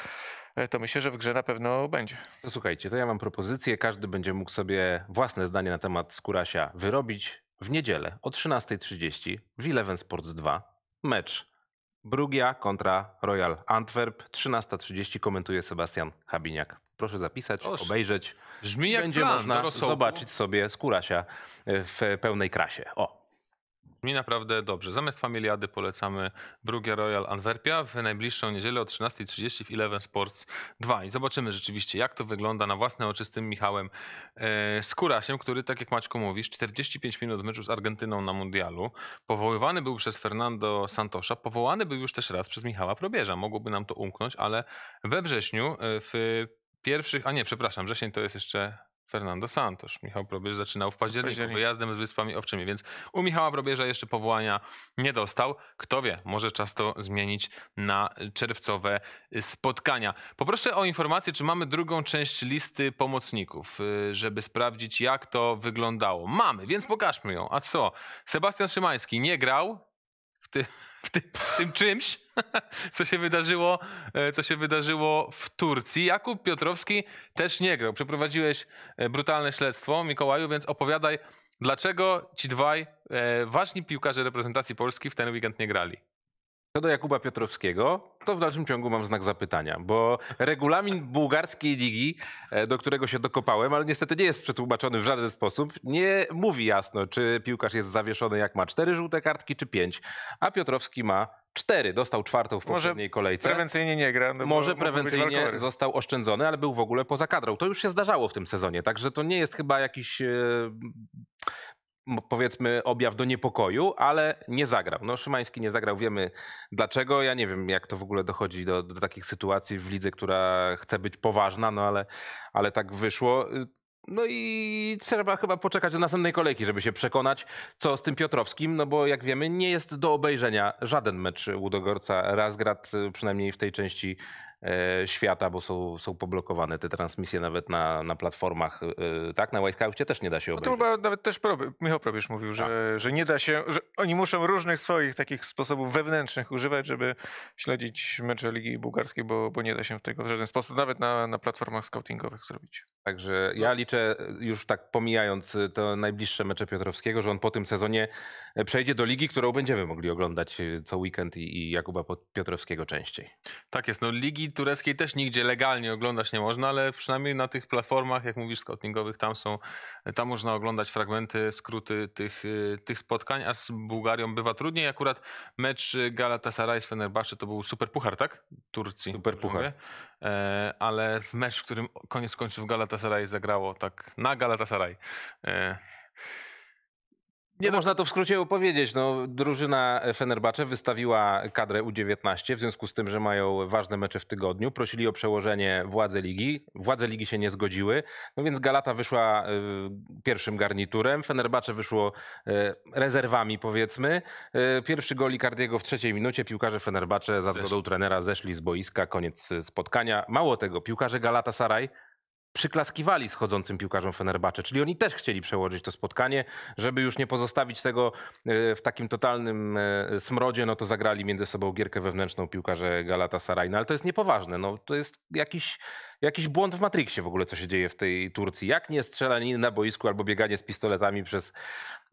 e, to myślę, że w grze na pewno będzie. To słuchajcie, to ja mam propozycję, każdy będzie mógł sobie własne zdanie na temat Skurasia wyrobić w niedzielę o 13.30 w Eleven Sports 2 mecz Brugia kontra Royal Antwerp. 13.30 komentuje Sebastian Habiniak. Proszę zapisać, Oż, obejrzeć. Brzmi jak Będzie plan, można zobaczyć sobie Skurasia e, w pełnej krasie. O. Mi naprawdę dobrze. Zamiast Familiady polecamy Brugia Royal Anwerpia w najbliższą niedzielę o 13.30 w Eleven Sports 2 i zobaczymy rzeczywiście jak to wygląda na własne oczy z tym Michałem e, Skurasiem, który tak jak Maćku mówisz 45 minut w meczu z Argentyną na Mundialu. Powoływany był przez Fernando Santosza, powołany był już też raz przez Michała Probierza. Mogłoby nam to umknąć, ale we wrześniu e, w pierwszych, a nie przepraszam, wrzesień to jest jeszcze Fernando Santos. Michał Probierz zaczynał w październiku, październiku wyjazdem z Wyspami Owczymi, więc u Michała Probierza jeszcze powołania nie dostał. Kto wie, może czas to zmienić na czerwcowe spotkania. Poproszę o informację, czy mamy drugą część listy pomocników, y, żeby sprawdzić, jak to wyglądało. Mamy, więc pokażmy ją. A co? Sebastian Szymański nie grał, w, ty, w, ty, w tym czymś, co się, wydarzyło, e, co się wydarzyło w Turcji. Jakub Piotrowski też nie grał. Przeprowadziłeś e, brutalne śledztwo, Mikołaju, więc opowiadaj, dlaczego ci dwaj e, ważni piłkarze reprezentacji Polski w ten weekend nie grali. Co do Jakuba Piotrowskiego, to w dalszym ciągu mam znak zapytania, bo regulamin bułgarskiej ligi, e, do którego się dokopałem, ale niestety nie jest przetłumaczony w żaden sposób, nie mówi jasno, czy piłkarz jest zawieszony, jak ma cztery żółte kartki, czy pięć, a Piotrowski ma cztery, dostał czwartą w poprzedniej Może kolejce. prewencyjnie nie gra. No Może prewencyjnie został oszczędzony, ale był w ogóle poza kadrą. To już się zdarzało w tym sezonie, także to nie jest chyba jakiś e, powiedzmy objaw do niepokoju, ale nie zagrał. No Szymański nie zagrał, wiemy dlaczego. Ja nie wiem, jak to w ogóle dochodzi do, do takich sytuacji w lidze, która chce być poważna, no ale, ale tak wyszło. No i trzeba chyba poczekać do następnej kolejki, żeby się przekonać, co z tym Piotrowskim, no bo jak wiemy, nie jest do obejrzenia żaden mecz Ludogorca Razgrad, y, przynajmniej w tej części E, świata, bo są, są poblokowane te transmisje nawet na, na platformach, e, e, tak? Na Whitecoucie też nie da się obejrzeć. No to chyba nawet też Proby, Michał Probisz mówił, że, tak. że nie da się, że oni muszą różnych swoich takich sposobów wewnętrznych używać, żeby śledzić mecze Ligi Bułgarskiej, bo, bo nie da się tego w żaden sposób, nawet na, na platformach scoutingowych zrobić. Także no. ja liczę, już tak pomijając te najbliższe mecze Piotrowskiego, że on po tym sezonie przejdzie do ligi, którą będziemy mogli oglądać co weekend i, i Jakuba Piotrowskiego częściej. Tak jest, no ligi Tureckiej też nigdzie legalnie oglądać nie można, ale przynajmniej na tych platformach, jak mówisz, scoutingowych, tam są, tam można oglądać fragmenty, skróty tych, y, tych spotkań, a z Bułgarią bywa trudniej. Akurat mecz Galatasaray z Fenerbahce to był super puchar, tak? Turcji. Super tak puchar. Mówię. E, ale mecz, w którym koniec końców Galatasaray zagrało tak na Galatasaray. E, nie no- można to w skrócie opowiedzieć. No, drużyna Fenerbacze wystawiła kadrę U19 w związku z tym, że mają ważne mecze w tygodniu. Prosili o przełożenie władze ligi. Władze ligi się nie zgodziły, no więc Galata wyszła y, pierwszym garniturem. Fenerbacze wyszło y, rezerwami powiedzmy. Y, pierwszy gol Cardiego w trzeciej minucie. Piłkarze Fenerbacze za zgodą trenera zeszli z boiska. Koniec spotkania. Mało tego, piłkarze Galata Saraj przyklaskiwali schodzącym piłkarzom Fenerbacze, czyli oni też chcieli przełożyć to spotkanie, żeby już nie pozostawić tego e, w takim totalnym e, smrodzie, no to zagrali między sobą gierkę wewnętrzną piłkarze Galatasaray, no ale to jest niepoważne, no to jest jakiś Jakiś błąd w Matrixie w ogóle, co się dzieje w tej Turcji. Jak nie strzelanie na boisku albo bieganie z pistoletami przez,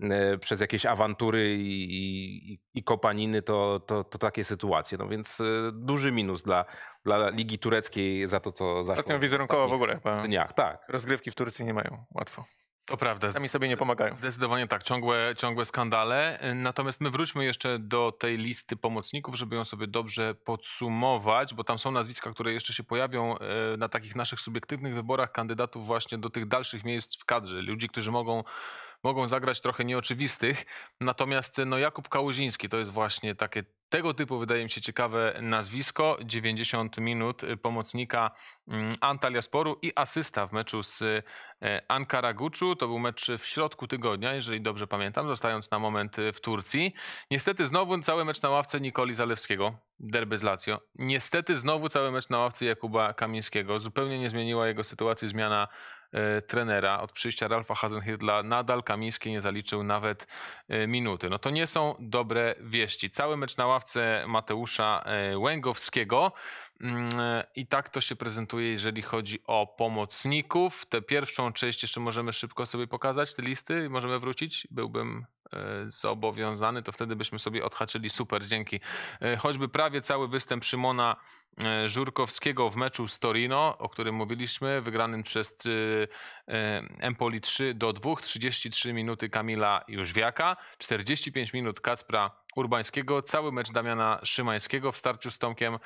e, przez jakieś awantury i, i, i kopaniny, to, to, to, takie sytuacje. No więc e, duży minus dla, dla Ligi Tureckiej za to, co zaszło. Ostatnio wizerunkowo w ogóle. Dniach, tak. Rozgrywki w Turcji nie mają łatwo. To prawda. Sami sobie nie pomagają. Zdecydowanie tak, ciągłe, ciągłe skandale. Natomiast my wróćmy jeszcze do tej listy pomocników, żeby ją sobie dobrze podsumować, bo tam są nazwiska, które jeszcze się pojawią e, na takich naszych subiektywnych wyborach kandydatów właśnie do tych dalszych miejsc w kadrze. Ludzi, którzy mogą mogą zagrać trochę nieoczywistych. Natomiast no, Jakub Kałuziński to jest właśnie takie tego typu wydaje mi się ciekawe nazwisko. 90 minut y, pomocnika mm, Antaliasporu Sporu i asysta w meczu z y, Ankara Guczu. To był mecz w środku tygodnia, jeżeli dobrze pamiętam, zostając na moment y, w Turcji. Niestety znowu cały mecz na ławce Nikoli Zalewskiego, derby z Lazio. Niestety znowu cały mecz na ławce Jakuba Kamińskiego. Zupełnie nie zmieniła jego sytuacji zmiana trenera od przyjścia Ralfa Hasenhüttla nadal Kamiński nie zaliczył nawet minuty. No to nie są dobre wieści. Cały mecz na ławce ławce Mateusza e, Łęgowskiego. Mm, e, I tak to się prezentuje, jeżeli chodzi o pomocników. Tę pierwszą część jeszcze możemy szybko sobie pokazać, te listy, możemy wrócić. Byłbym E, zobowiązany, to wtedy byśmy sobie odhaczyli super dzięki. E, choćby prawie cały występ Szymona e, Żurkowskiego w meczu z Torino, o którym mówiliśmy, wygranym przez Empoli 3 do 2, 33 minuty Kamila Jóźwiaka, 45 minut Kacpra Urbańskiego, cały mecz Damiana Szymańskiego w starciu z Tomkiem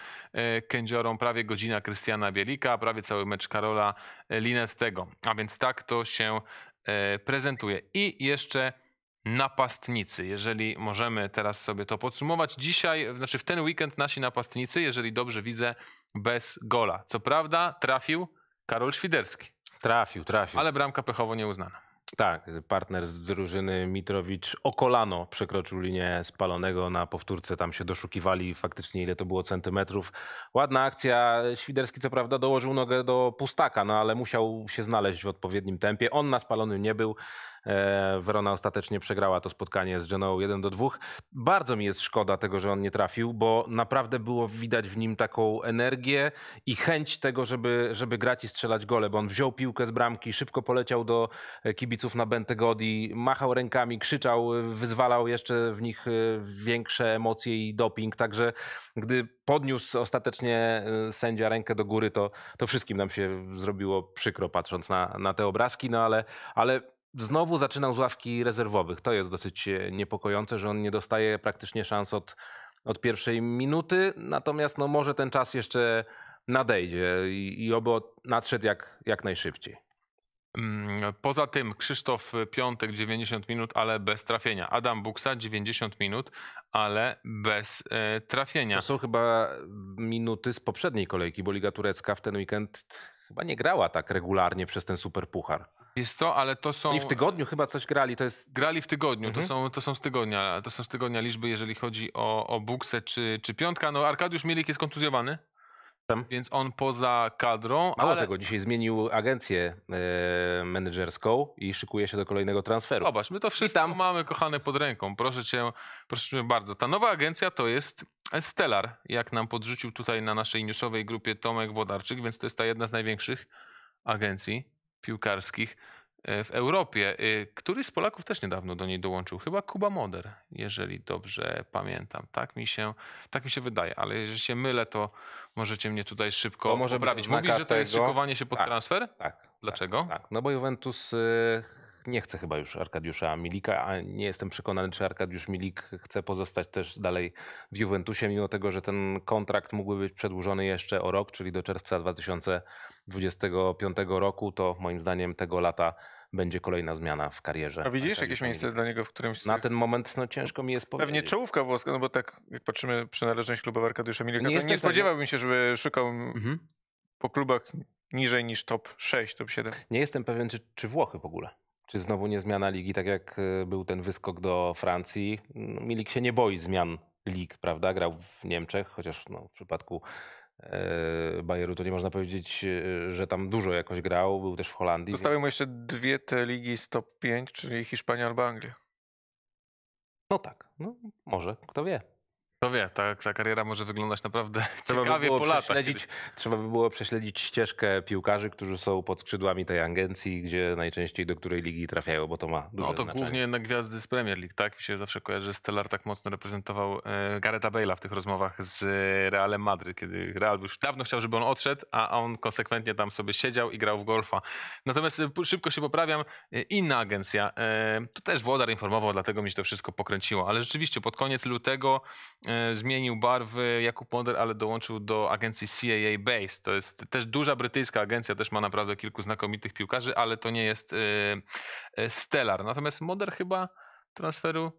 Kędziorą, prawie godzina Krystiana Bielika, prawie cały mecz Karola Linettego. A więc tak to się prezentuje. I jeszcze napastnicy. Jeżeli możemy teraz sobie to podsumować, dzisiaj, znaczy w ten weekend nasi napastnicy, jeżeli dobrze widzę, bez gola. Co prawda trafił Karol Świderski. Trafił, trafił. Ale bramka pechowo nieuznana. Tak, partner z drużyny Mitrowicz o kolano przekroczył linię spalonego. Na powtórce tam się doszukiwali faktycznie, ile to było centymetrów. Ładna akcja. Świderski co prawda dołożył nogę do pustaka, no ale musiał się znaleźć w odpowiednim tempie. On na spalonym nie był. E, Verona ostatecznie przegrała to spotkanie z Genoa 1 do 2. Bardzo mi jest szkoda tego, że on nie trafił, bo naprawdę było widać w nim taką energię i chęć tego, żeby, żeby grać i strzelać gole, bo on wziął piłkę z bramki, szybko poleciał do e, kibiców na Bentegodi, machał rękami, krzyczał, e, wyzwalał jeszcze w nich większe emocje i doping, także gdy podniósł ostatecznie sędzia rękę do góry, to, to wszystkim nam się zrobiło przykro patrząc na, na te obrazki, no ale, ale znowu zaczynał z ławki rezerwowych. To jest dosyć e, niepokojące, że on nie dostaje praktycznie szans od, od pierwszej minuty. Natomiast no, może ten czas jeszcze nadejdzie i, i oby nadszedł jak, jak najszybciej. Mm, poza tym Krzysztof Piątek 90 minut, ale bez trafienia. Adam Buksa 90 minut, ale bez e, trafienia. To są chyba minuty z poprzedniej kolejki, bo Liga Turecka w ten weekend chyba nie grała tak regularnie przez ten super puchar. Jest co, ale to są. I w tygodniu chyba coś grali. To jest... Grali w tygodniu, mhm. to, są, to są z tygodnia. To są z tygodnia liczby, jeżeli chodzi o, o Buksę czy, czy piątka. No Arkadiusz Mielik jest kontuzjowany. Więc on poza kadrą. Mało ale... tego, dzisiaj zmienił agencję e, menedżerską i szykuje się do kolejnego transferu. Zobacz, my to wszystko tam mamy kochane pod ręką. Proszę cię, proszę cię bardzo. Ta nowa agencja to jest Stellar, jak nam podrzucił tutaj na naszej newsowej grupie Tomek Wodarczyk, więc to jest ta jedna z największych agencji piłkarskich e, w Europie. E, Któryś z Polaków też niedawno do niej dołączył, chyba Kuba Moder, jeżeli dobrze pamiętam. Tak mi się, tak mi się wydaje, ale jeżeli się mylę, to możecie mnie tutaj szybko może poprawić. Mówisz, że to jest szykowanie się pod tak, transfer? Tak. tak Dlaczego? Tak, tak. No bo Juventus y, nie chce chyba już Arkadiusza Milika, a nie jestem przekonany, czy Arkadiusz Milik chce pozostać też dalej w Juventusie, mimo tego, że ten kontrakt mógłby być przedłużony jeszcze o rok, czyli do czerwca 2025 roku. To moim zdaniem tego lata będzie kolejna zmiana w karierze. A widzisz jakieś miejsce dla niego w którymś... Na ten moment no, ciężko mi jest powiedzieć. Pewnie czołówka włoska, no bo tak jak patrzymy przynależność klubu Arkadiusza Milika, nie, to nie spodziewałbym się, żeby szukał mhm. po klubach niżej niż top 6, top 7. Nie jestem pewien, czy, czy Włochy w ogóle czy znowu nie zmiana ligi, tak jak y, był ten wyskok do Francji? No, Milik się nie boi zmian lig, prawda? Grał w Niemczech, chociaż no, w przypadku e, Bayeru, to nie można powiedzieć, y, że tam dużo jakoś grał, był też w Holandii. Zostały więc... mu jeszcze dwie te ligi z top 5, czyli Hiszpania albo Anglia. No tak, no może, kto wie. To wie, ta, ta kariera może wyglądać naprawdę trzeba ciekawie by po latach. Trzeba by było prześledzić ścieżkę piłkarzy, którzy są pod skrzydłami tej agencji, gdzie najczęściej do której ligi trafiają, bo to ma no, duże No to znaczenie. głównie na gwiazdy z Premier League, tak? Mi się zawsze kojarzy, że Stellar tak mocno reprezentował e, Garetha Bale'a w tych rozmowach z e, Realem Madryt, kiedy Real już dawno chciał, żeby on odszedł, a on konsekwentnie tam sobie siedział i grał w golfa. Natomiast e, szybko się poprawiam, inna agencja, to też Włodar informował, dlatego mi się to wszystko pokręciło, ale rzeczywiście pod koniec lutego E, zmienił barwy Jakub Monder, ale dołączył do agencji CAA Base. To jest też duża brytyjska agencja, też ma naprawdę kilku znakomitych piłkarzy, ale to nie jest e, e, Stellar. Natomiast Monder chyba transferu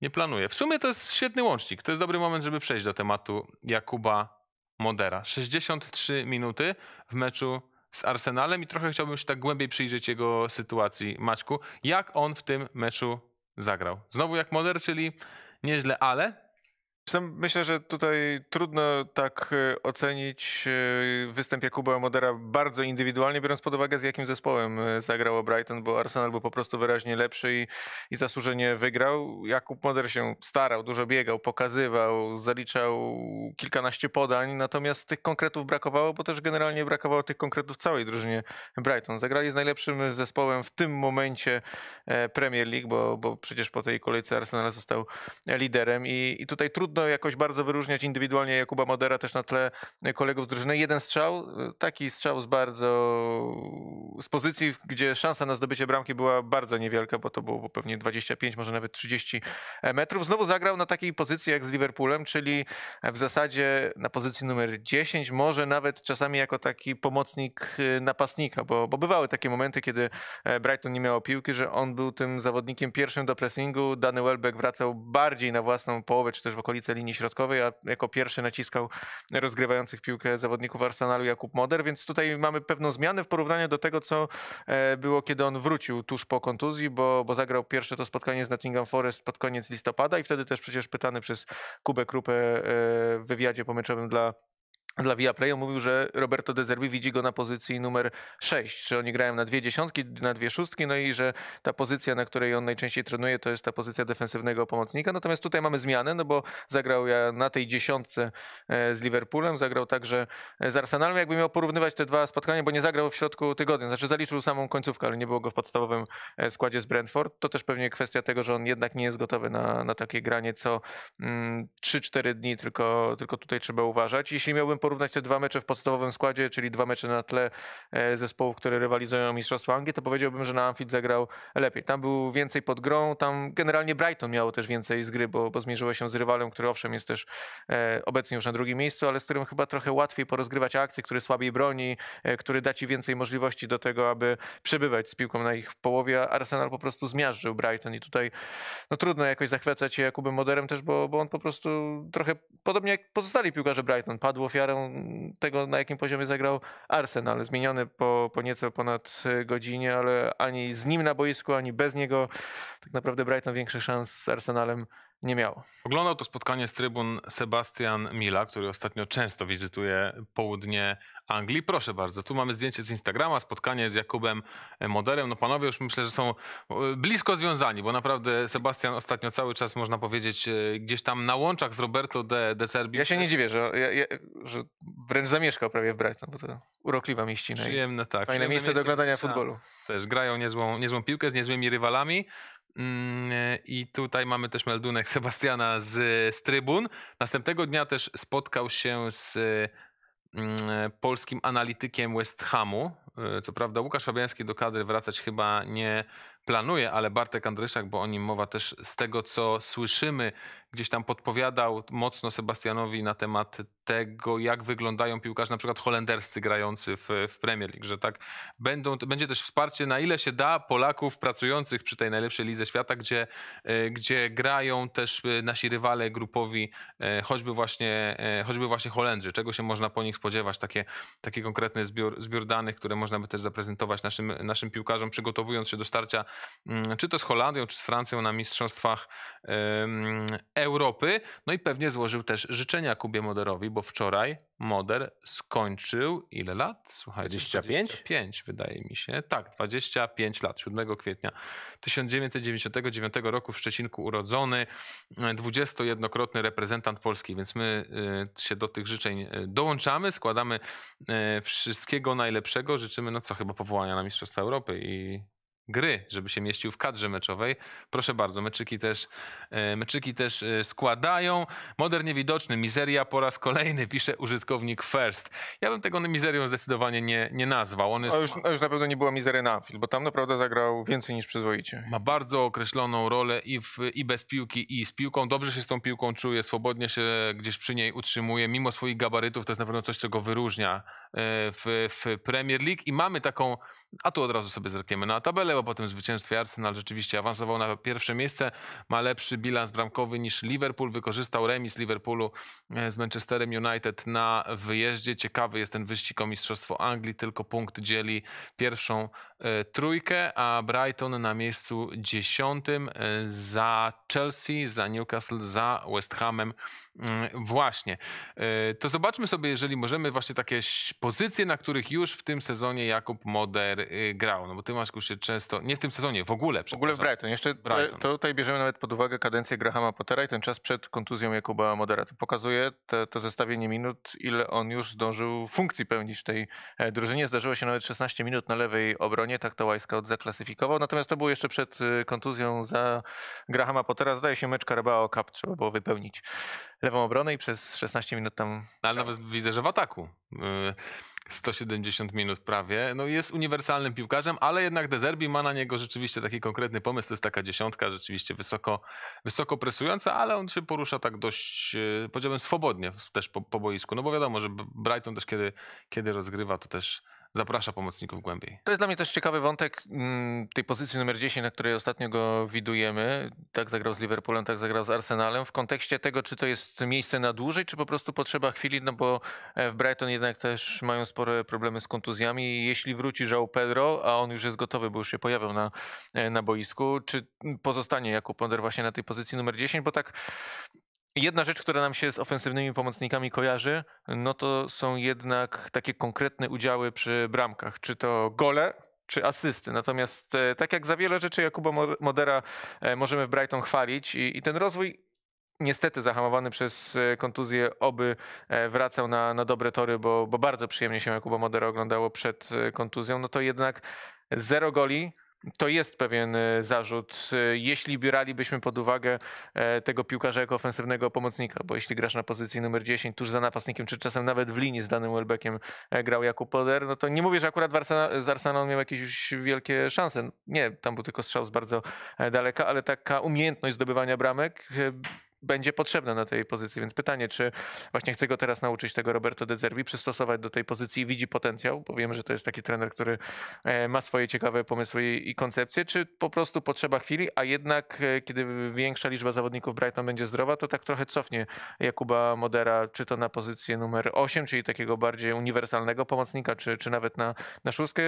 nie planuje. W sumie to jest świetny łącznik. To jest dobry moment, żeby przejść do tematu Jakuba Modera. 63 minuty w meczu z Arsenalem i trochę chciałbym się tak głębiej przyjrzeć jego sytuacji, Maćku. Jak on w tym meczu zagrał? Znowu jak Moder, czyli nieźle, ale myślę, że tutaj trudno tak e, ocenić e, występ Jakuba Modera bardzo indywidualnie, biorąc pod uwagę z jakim zespołem e, zagrało Brighton, bo Arsenal był po prostu wyraźnie lepszy i, i zasłużenie wygrał. Jakub Moder się starał, dużo biegał, pokazywał, zaliczał kilkanaście podań, natomiast tych konkretów brakowało, bo też generalnie brakowało tych konkretów całej drużynie Brighton. Zagrali z najlepszym zespołem w tym momencie Premier League, bo, bo przecież po tej kolejce Arsenal został liderem i, i tutaj trudno trudno jakoś bardzo wyróżniać indywidualnie Jakuba Modera też na tle kolegów z drużyny. Jeden strzał, taki strzał z bardzo z pozycji, gdzie szansa na zdobycie bramki była bardzo niewielka, bo to było pewnie 25, może nawet 30 metrów. Znowu zagrał na takiej pozycji jak z Liverpoolem, czyli w zasadzie na pozycji numer 10, może nawet czasami jako taki pomocnik y, napastnika, bo, bo bywały takie momenty, kiedy e, Brighton nie miał piłki, że on był tym zawodnikiem pierwszym do pressingu, dany Welbeck wracał bardziej na własną połowę, czy też w okolicy linii środkowej, a jako pierwszy naciskał rozgrywających piłkę zawodników Arsenalu Jakub Moder, więc tutaj mamy pewną zmianę w porównaniu do tego, co e, było, kiedy on wrócił tuż po kontuzji, bo, bo zagrał pierwsze to spotkanie z Nottingham Forest pod koniec listopada i wtedy też przecież pytany przez Kubę Krupę e, w wywiadzie pomyczowym dla dla Viaplayu mówił, że Roberto De Zerbi widzi go na pozycji numer 6, że oni grają na dwie dziesiątki, na dwie szóstki, no i że ta pozycja, na której on najczęściej trenuje, to jest ta pozycja defensywnego pomocnika. Natomiast tutaj mamy zmianę, no bo zagrał ja na tej dziesiątce e, z Liverpoolem, zagrał także e, z Arsenalem. Jakby miał porównywać te dwa spotkania, bo nie zagrał w środku tygodnia, znaczy zaliczył samą końcówkę, ale nie było go w podstawowym e, składzie z Brentford. To też pewnie kwestia tego, że on jednak nie jest gotowy na, na takie granie co 3-4 mm, dni, tylko, tylko tutaj trzeba uważać. Jeśli miałbym porównać te dwa mecze w podstawowym składzie, czyli dwa mecze na tle e, zespołów, które rywalizują o Mistrzostwo Anglii, to powiedziałbym, że na Anfield zagrał lepiej. Tam był więcej pod grą, tam generalnie Brighton miało też więcej z gry, bo, bo zmierzyło się z rywalem, który owszem jest też e, obecnie już na drugim miejscu, ale z którym chyba trochę łatwiej porozgrywać akcje, który słabiej broni, e, który da ci więcej możliwości do tego, aby przebywać z piłką na ich połowie. Arsenal po prostu zmiażdżył Brighton i tutaj no trudno jakoś zachwycać się Jakubem Moderem też, bo, bo on po prostu trochę, podobnie jak pozostali piłkarze Brighton, padł ofiarą tego, na jakim poziomie zagrał Arsenal. Zmieniony po, po nieco ponad e, godzinie, ale ani z nim na boisku, ani bez niego tak naprawdę Brighton większe szans z Arsenalem nie miało. Oglądał to spotkanie z trybun Sebastian Mila, który ostatnio często wizytuje południe Anglii. Proszę bardzo, tu mamy zdjęcie z Instagrama, spotkanie z Jakubem Moderem. No panowie już myślę, że są e, blisko związani, bo naprawdę Sebastian ostatnio cały czas, można powiedzieć, e, gdzieś tam na łączach z Roberto de, de Serbi. Ja się nie dziwię, że, ja, ja, że wręcz zamieszkał prawie w Brighton, bo to urokliwa mieścina. Przyjemne, tak. Fajne miejsce, miejsce do oglądania tak, futbolu. Też grają niezłą, niezłą piłkę z niezłymi rywalami. Mm, I tutaj mamy też meldunek Sebastiana z, z trybun. Następnego dnia też spotkał się z mm, polskim analitykiem West Hamu. E, co prawda Łukasz Fabiański do kadry wracać chyba nie planuje, ale Bartek Andryszak, bo o nim mowa też z tego, co słyszymy, gdzieś tam podpowiadał mocno Sebastianowi na temat tego, jak wyglądają piłkarze, na przykład holenderscy grający w, w Premier League, że tak będą, będzie też wsparcie, na ile się da Polaków pracujących przy tej najlepszej lidze świata, gdzie, e, gdzie grają też e, nasi rywale grupowi, e, choćby właśnie, choćby właśnie Holendrzy, czego się można po nich spodziewać, takie, taki konkretny zbiór, zbiór danych, które można by też zaprezentować naszym, naszym piłkarzom, przygotowując się do starcia Mm, czy to z Holandią, czy z Francją na Mistrzostwach Europy. No i pewnie złożył też życzenia Kubie Moderowi, bo wczoraj Moder skończył ile lat? Słuchajcie, 25? 25 wydaje mi się. Tak, 25 lat. 7 kwietnia 1999 roku w Szczecinku urodzony, 21-krotny e, reprezentant Polski, więc my e, się do tych życzeń e, dołączamy, składamy wszystkiego najlepszego, życzymy no co chyba powołania na Mistrzostwa Europy i gry, żeby się mieścił w kadrze meczowej. Proszę bardzo, meczyki też, e, meczyki też e, składają. Modern niewidoczny, mizeria po raz kolejny, pisze użytkownik First. Ja bym tego mizerią zdecydowanie nie, nie nazwał. On jest... a, już, a już na pewno nie była mizeria na film, bo tam naprawdę zagrał więcej niż przyzwoicie. Ma bardzo określoną rolę i, w, i bez piłki, i z piłką. Dobrze się z tą piłką czuje, swobodnie się gdzieś przy niej utrzymuje. Mimo swoich gabarytów to jest na pewno coś, czego wyróżnia e, w, w Premier League i mamy taką, a tu od razu sobie zerkniemy na tabelę, po tym zwycięstwie. Arsenal rzeczywiście awansował na pierwsze miejsce, ma lepszy bilans bramkowy niż Liverpool. Wykorzystał remis Liverpoolu e, z Manchesterem United na wyjeździe. Ciekawy jest ten wyścig o Mistrzostwo Anglii, tylko punkt dzieli pierwszą e, trójkę, a Brighton na miejscu dziesiątym e, za Chelsea, za Newcastle, za West Hamem mm, właśnie. To zobaczmy sobie, jeżeli możemy, właśnie takie pozycje, na których już w tym sezonie Jakub Moder grał. No bo ty, Maćku, się często, nie w tym sezonie, w ogóle. W ogóle w Brighton. Jeszcze Brighton. To, tutaj bierzemy nawet pod uwagę kadencję Grahama Pottera i ten czas przed kontuzją Jakuba Modera. To pokazuje to zestawienie minut, ile on już zdążył funkcji pełnić w tej e, drużynie. Zdarzyło się nawet 16 minut na lewej obronie, tak to White zaklasyfikował. Natomiast to było jeszcze przed e, kontuzją za Grahama Pottera. Zdaje się mecz Karabao Cup, trzeba było wypełnić lewą obronę i przez 16 minut tam... No, ale nawet widzę, że w ataku. E, 170 minut prawie. No jest uniwersalnym piłkarzem, ale jednak Dezerbi ma na niego rzeczywiście taki konkretny pomysł. To jest taka dziesiątka, rzeczywiście wysoko, wysoko presująca, ale on się porusza tak dość, e, powiedziałbym, swobodnie też po, po boisku. No bo wiadomo, że Brighton też kiedy, kiedy rozgrywa, to też zaprasza pomocników głębiej. To jest dla mnie też ciekawy wątek mm, tej pozycji numer 10, na której ostatnio go widujemy. Tak zagrał z Liverpoolem, tak zagrał z Arsenalem. W kontekście tego, czy to jest miejsce na dłużej, czy po prostu potrzeba chwili, no bo e, w Brighton jednak też mają spore problemy z kontuzjami. Jeśli wróci João Pedro, a on już jest gotowy, bo już się pojawił na, e, na boisku, czy pozostanie Jakub Ponder właśnie na tej pozycji numer 10, bo tak Jedna rzecz, która nam się z ofensywnymi pomocnikami kojarzy, no to są jednak takie konkretne udziały przy bramkach. Czy to gole, czy asysty. Natomiast e, tak jak za wiele rzeczy Jakuba Modera e, możemy w Brighton chwalić i, i ten rozwój niestety zahamowany przez e, kontuzję, oby wracał na, na dobre tory, bo, bo bardzo przyjemnie się Jakuba Modera oglądało przed kontuzją, no to jednak zero goli, to jest pewien e, zarzut, e, jeśli bralibyśmy pod uwagę e, tego piłkarza jako ofensywnego pomocnika, bo jeśli grasz na pozycji numer 10 tuż za napastnikiem, czy czasem nawet w linii z danym Welbeckiem grał Jakub Poder, no to nie mówię, że akurat z Arsenalem miał jakieś wielkie szanse. Nie, tam był tylko strzał z bardzo daleka, ale taka umiejętność zdobywania bramek będzie potrzebne na tej pozycji. Więc pytanie, czy właśnie chce go teraz nauczyć tego Roberto De Zerbi, przystosować do tej pozycji i widzi potencjał, bo wiem, że to jest taki trener, który e, ma swoje ciekawe pomysły i koncepcje, czy po prostu potrzeba chwili, a jednak e, kiedy większa liczba zawodników Brighton będzie zdrowa, to tak trochę cofnie Jakuba Modera, czy to na pozycję numer 8, czyli takiego bardziej uniwersalnego pomocnika, czy, czy nawet na, na szóstkę.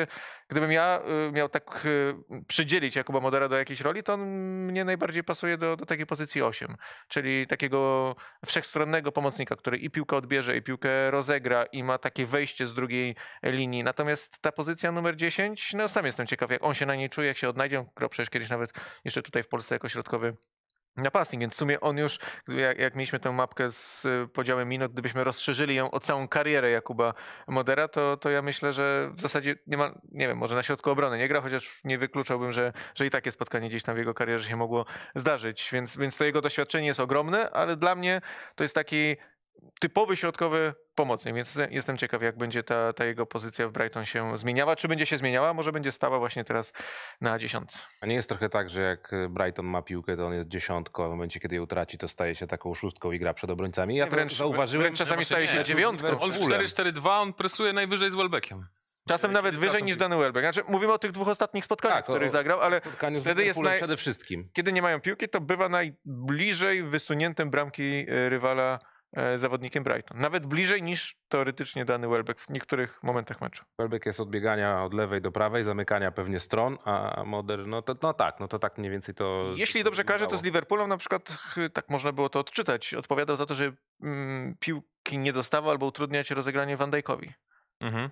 Gdybym ja e, miał tak przydzielić Jakuba Modera do jakiejś roli, to on mnie najbardziej pasuje do, do takiej pozycji 8, czyli czyli takiego wszechstronnego pomocnika, który i piłkę odbierze, i piłkę rozegra, i ma takie wejście z drugiej linii. Natomiast ta pozycja numer 10, no sam jestem ciekaw, jak on się na niej czuje, jak się odnajdzie. Przecież kiedyś nawet jeszcze tutaj w Polsce jako środkowy na napastnik, więc w sumie on już, jak, jak, mieliśmy tę mapkę z y, podziałem minut, gdybyśmy rozszerzyli ją o całą karierę Jakuba Modera, to, to ja myślę, że w zasadzie nie ma, nie wiem, może na środku obrony nie gra, chociaż nie wykluczałbym, że, że i takie spotkanie gdzieś tam w jego karierze się mogło zdarzyć, więc, więc to jego doświadczenie jest ogromne, ale dla mnie to jest taki typowy środkowy pomocnik, więc jestem ciekaw, jak będzie ta, ta, jego pozycja w Brighton się zmieniała. Czy będzie się zmieniała? Może będzie stała właśnie teraz na dziesiątce. A nie jest trochę tak, że jak Brighton ma piłkę, to on jest dziesiątką, a w momencie, kiedy ją traci, to staje się taką szóstką i gra przed obrońcami? Ja nie, wręcz, zauważyłem. Wręcz czasami staje się nie, dziewiątką. On 4-4-2, on presuje najwyżej z Welbeckiem. Czasem nawet wyżej niż Dany Welbeck. Znaczy, mówimy o tych dwóch ostatnich spotkaniach, tak, których zagrał, ale wtedy jest naj... przede wszystkim. Kiedy nie mają piłki, to bywa najbliżej wysuniętym bramki y, rywala E, zawodnikiem Brighton. Nawet bliżej niż teoretycznie dany Welbeck w niektórych momentach meczu. Welbeck jest odbiegania od lewej do prawej, zamykania pewnie stron, a Modern, no, to, no tak, no to tak mniej więcej to... Jeśli dobrze każe, to z Liverpoolą na przykład tak można było to odczytać. Odpowiadał za to, że mm, piłki nie dostawał albo utrudniać rozegranie Van Dijkowi. Mhm.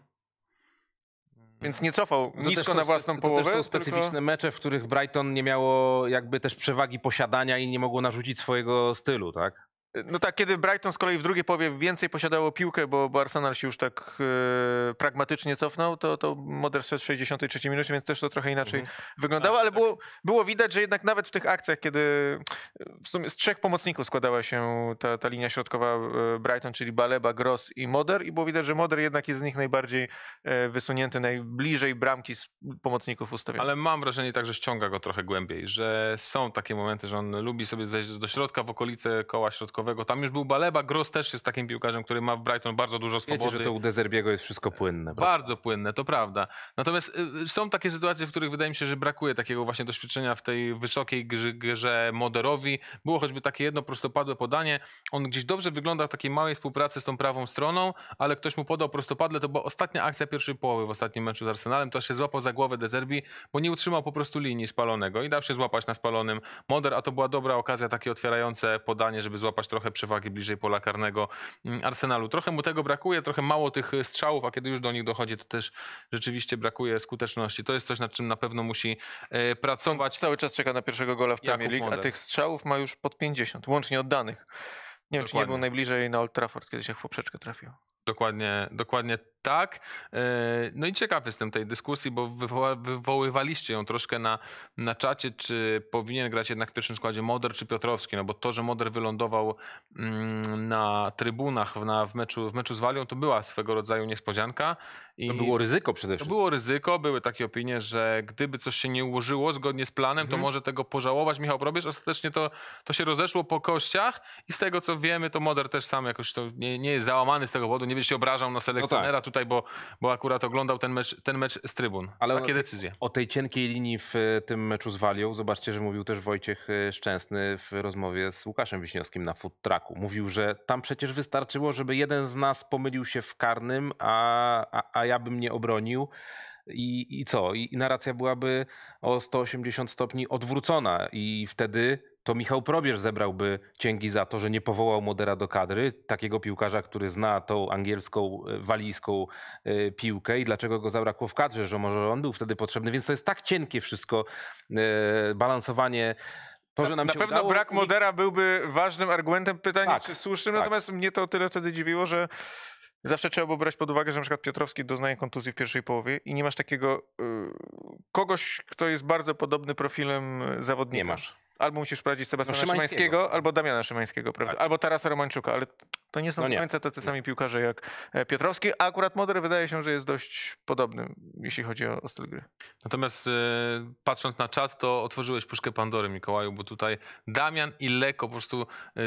Więc nie cofał nisko są, na własną połowę. To też są specyficzne tylko... mecze, w których Brighton nie miało jakby też przewagi posiadania i nie mogło narzucić swojego stylu, tak? No tak, kiedy Brighton z kolei w drugiej połowie więcej posiadało piłkę, bo, bo Arsenal się już tak e, pragmatycznie cofnął, to, to Moder w 63 minucie, więc też to trochę inaczej mhm. wyglądało, ale tak. było, było widać, że jednak nawet w tych akcjach, kiedy e, w sumie z trzech pomocników składała się ta, ta linia środkowa e, Brighton, czyli Baleba, Gross i Moder i było widać, że Moder jednak jest z nich najbardziej wysunięty, najbliżej bramki z pomocników ustawiony. Ale mam wrażenie także że ściąga go trochę głębiej, że są takie momenty, że on lubi sobie zejść do środka w okolice koła środkowego, tam już był Baleba, Gross też jest takim piłkarzem, który ma w Brighton bardzo dużo swobody. Wiecie, że to u Dezerbiego jest wszystko płynne. Prawda? Bardzo płynne, to prawda. Natomiast y, są takie sytuacje, w których wydaje mi się, że brakuje takiego właśnie doświadczenia w tej wysokiej grze, grze moderowi. Było choćby takie jedno prostopadłe podanie. On gdzieś dobrze wygląda w takiej małej współpracy z tą prawą stroną, ale ktoś mu podał prostopadle. To była ostatnia akcja pierwszej połowy w ostatnim meczu z Arsenalem. To się złapał za głowę Dezerbi, bo nie utrzymał po prostu linii spalonego i dał się złapać na spalonym Moder, a to była dobra okazja, takie otwierające podanie, żeby złapać trochę trochę przewagi bliżej pola karnego mm, Arsenalu. Trochę mu tego brakuje, trochę mało tych e, strzałów, a kiedy już do nich dochodzi, to też rzeczywiście brakuje skuteczności. To jest coś, nad czym na pewno musi e, pracować. Cały czas czeka na pierwszego gola w Premier League, a tych strzałów ma już pod 50, łącznie oddanych. Nie Dokładnie. wiem, czy nie był najbliżej na Old Trafford, kiedy się w poprzeczkę trafił. Dokładnie, dokładnie tak. E, no i ciekaw jestem tej dyskusji, bo wywoływaliście ją troszkę na, na czacie, czy powinien grać jednak w pierwszym składzie Moder czy Piotrowski, no bo to, że Moder wylądował mm, na trybunach w, na, w, meczu, w meczu z Walią, to była swego rodzaju niespodzianka. I to było ryzyko przede wszystkim. To było ryzyko, były takie opinie, że gdyby coś się nie ułożyło zgodnie z planem, mhm. to może tego pożałować Michał Probierz. Ostatecznie to, to się rozeszło po kościach i z tego co wiemy, to Moder też sam jakoś to nie, nie jest załamany z tego powodu, nie będzie się obrażał na selekcjonera no tak. tutaj, bo, bo akurat oglądał ten mecz, ten mecz z trybun. Ale takie o, decyzje. O tej cienkiej linii w e, tym meczu z Walią, zobaczcie, że mówił też Wojciech e, Szczęsny w rozmowie z Łukaszem Wiśniowskim na food trucku. Mówił, że tam przecież wystarczyło, żeby jeden z nas pomylił się w karnym, a, a, a ja bym nie obronił. I, I co? I narracja byłaby o 180 stopni odwrócona, i wtedy to Michał Probierz zebrałby cięgi za to, że nie powołał Modera do kadry, takiego piłkarza, który zna tą angielską, e, walijską e, piłkę i dlaczego go zabrakło w kadrze, że może on był wtedy potrzebny. Więc to jest tak cienkie wszystko e, balansowanie to, na, na pewno udało, brak Modera byłby ważnym argumentem, pytania tak, czy słusznym, tak. natomiast mnie to o tyle wtedy dziwiło, że Zawsze trzeba było brać pod uwagę, że na przykład Piotrowski doznaje kontuzji w pierwszej połowie i nie masz takiego y, kogoś, kto jest bardzo podobny profilem y, zawodnika. Nie masz. Albo musisz sprawdzić Sebastiana no, Szymańskiego. Szymańskiego, albo Damiana Szymańskiego, prawda? Tak. Albo Tarasa Romańczuka, ale to nie są no nie. do końca tacy sami piłkarze jak e, Piotrowski, a akurat Moder wydaje się, że jest dość podobny, jeśli chodzi o, o styl gry. Natomiast e, patrząc na czat, to otworzyłeś puszkę Pandory, Mikołaju, bo tutaj Damian i Leko po prostu e,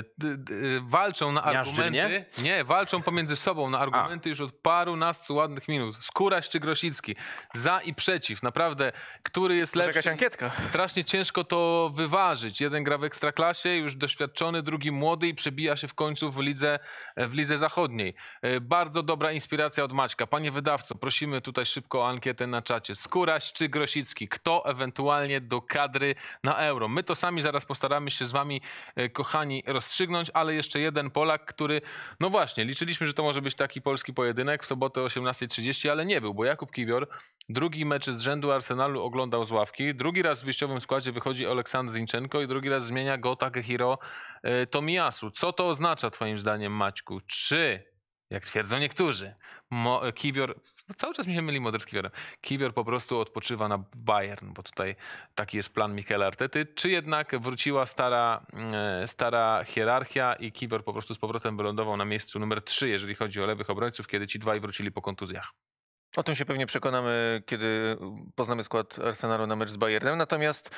walczą na argumenty. Nie? nie, walczą pomiędzy sobą na argumenty a. już od paru nastu ładnych minut. Skóraś czy Grosicki? Za i przeciw. Naprawdę, który jest lepszy? Jakaś ankietka. Strasznie ciężko to wyważyć. Jeden gra w ekstraklasie, już doświadczony, drugi młody i przebija się w końcu w lidze w Lidze Zachodniej. E, bardzo dobra inspiracja od Maćka. Panie wydawco, prosimy tutaj szybko o ankietę na czacie. Skóraś czy Grosicki? Kto ewentualnie do kadry na Euro? My to sami zaraz postaramy się z wami, e, kochani, rozstrzygnąć, ale jeszcze jeden Polak, który, no właśnie, liczyliśmy, że to może być taki polski pojedynek w sobotę o 18.30, ale nie był, bo Jakub Kiwior drugi mecz z rzędu Arsenalu oglądał z ławki, drugi raz w wyjściowym składzie wychodzi Aleksander Zinczenko i drugi raz zmienia go Takehiro e, Tomiyasu. Co to oznacza twoim zdaniem, Maćku, czy, jak twierdzą niektórzy, Mo, Kibior, no cały czas mi się myli Model z Kibiorem, Kibior po prostu odpoczywa na Bayern, bo tutaj taki jest plan Michaela Artety, czy jednak wróciła stara, mm, e, stara hierarchia i Kibior po prostu z powrotem wylądował na miejscu numer 3, jeżeli chodzi o lewych obrońców, kiedy ci dwaj wrócili po kontuzjach. O tym się pewnie przekonamy, kiedy poznamy skład Arsenalu na mecz z Bayernem. Natomiast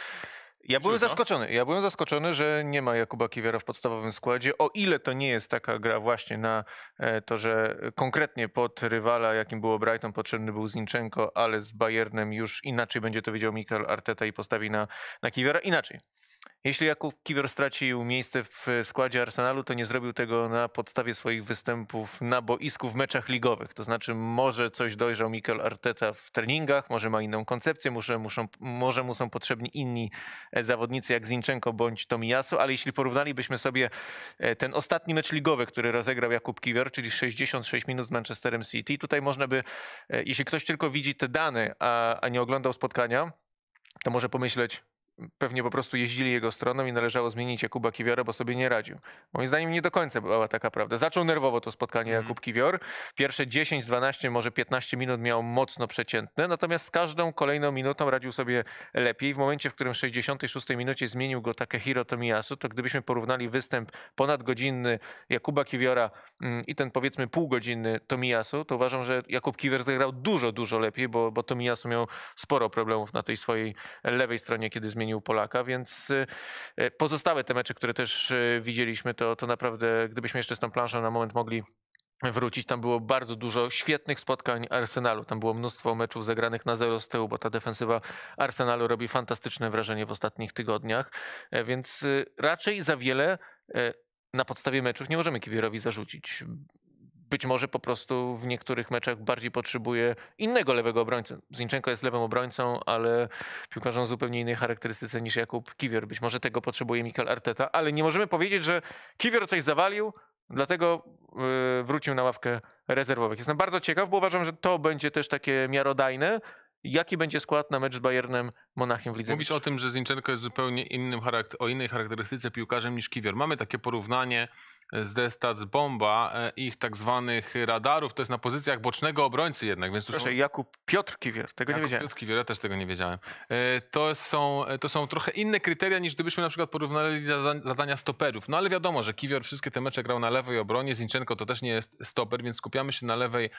ja byłem zaskoczony. Ja byłem zaskoczony, że nie ma Jakuba Kiwiera w podstawowym składzie. O ile to nie jest taka gra właśnie na e, to, że konkretnie pod rywala, jakim było Brighton, potrzebny był Zinchenko, ale z Bayernem już inaczej będzie to widział Mikel Arteta i postawi na, na Kiwiera inaczej. Jeśli Jakub Kiwior stracił miejsce w e, składzie Arsenalu, to nie zrobił tego na podstawie swoich występów na boisku w meczach ligowych. To znaczy może coś dojrzał Mikel Arteta w treningach, może ma inną koncepcję, może, muszą, może mu są potrzebni inni e, zawodnicy jak Zinchenko bądź Tomiyasu, ale jeśli porównalibyśmy sobie e, ten ostatni mecz ligowy, który rozegrał Jakub Kiwior, czyli 66 minut z Manchesterem City, tutaj można by, jeśli ktoś tylko widzi te dane, a, a nie oglądał spotkania, to może pomyśleć, pewnie po prostu jeździli jego stroną i należało zmienić Jakuba Kiwiora, bo sobie nie radził. Moim zdaniem nie do końca była taka prawda. Zaczął nerwowo to spotkanie mm. Jakub Kiwior. Pierwsze 10, 12, może 15 minut miał mocno przeciętne, natomiast z każdą kolejną minutą radził sobie lepiej. W momencie, w którym w 66 minucie zmienił go Takehiro Tomiyasu, to gdybyśmy porównali występ ponadgodzinny Jakuba Kiwiora Mm, i ten powiedzmy półgodzinny Tomiasu, to uważam, że Jakub Kiwer zagrał dużo, dużo lepiej, bo, bo Tomiasu miał sporo problemów na tej swojej lewej stronie, kiedy zmienił Polaka, więc y, y, pozostałe te mecze, które też y, widzieliśmy, to, to naprawdę, gdybyśmy jeszcze z tą planszą na moment mogli wrócić. Tam było bardzo dużo świetnych spotkań Arsenalu. Tam było mnóstwo meczów zagranych na zero z tyłu, bo ta defensywa Arsenalu robi fantastyczne wrażenie w ostatnich tygodniach. E, więc raczej za wiele e, na podstawie meczów nie możemy Kiwierowi zarzucić. Być może po prostu w niektórych meczach bardziej potrzebuje innego lewego obrońcy. Zinczenko jest lewym obrońcą, ale piłkarzem zupełnie innej charakterystyce niż Jakub Kiwior. Być może tego potrzebuje Mikel Arteta, ale nie możemy powiedzieć, że Kiwior coś zawalił, dlatego yy, wrócił na ławkę rezerwowych. Jestem bardzo ciekaw, bo uważam, że to będzie też takie miarodajne, jaki będzie skład na mecz z Bayernem Monachium w Lidze Mówisz o tym, że Zinchenko jest zupełnie innym charakter, o innej charakterystyce piłkarzem niż Kiwior. Mamy takie porównanie e, z Destac Bomba, e, ich tak zwanych radarów, to jest na pozycjach bocznego obrońcy jednak. Więc Proszę, są... Jakub Piotr Kiwior, tego Jakub nie wiedziałem. Piotr Kiwior, ja też tego nie wiedziałem. E, to są, to są trochę inne kryteria niż gdybyśmy na przykład porównali zadania stoperów. No ale wiadomo, że Kiwior wszystkie te mecze grał na lewej obronie, Zinchenko to też nie jest stoper, więc skupiamy się na lewej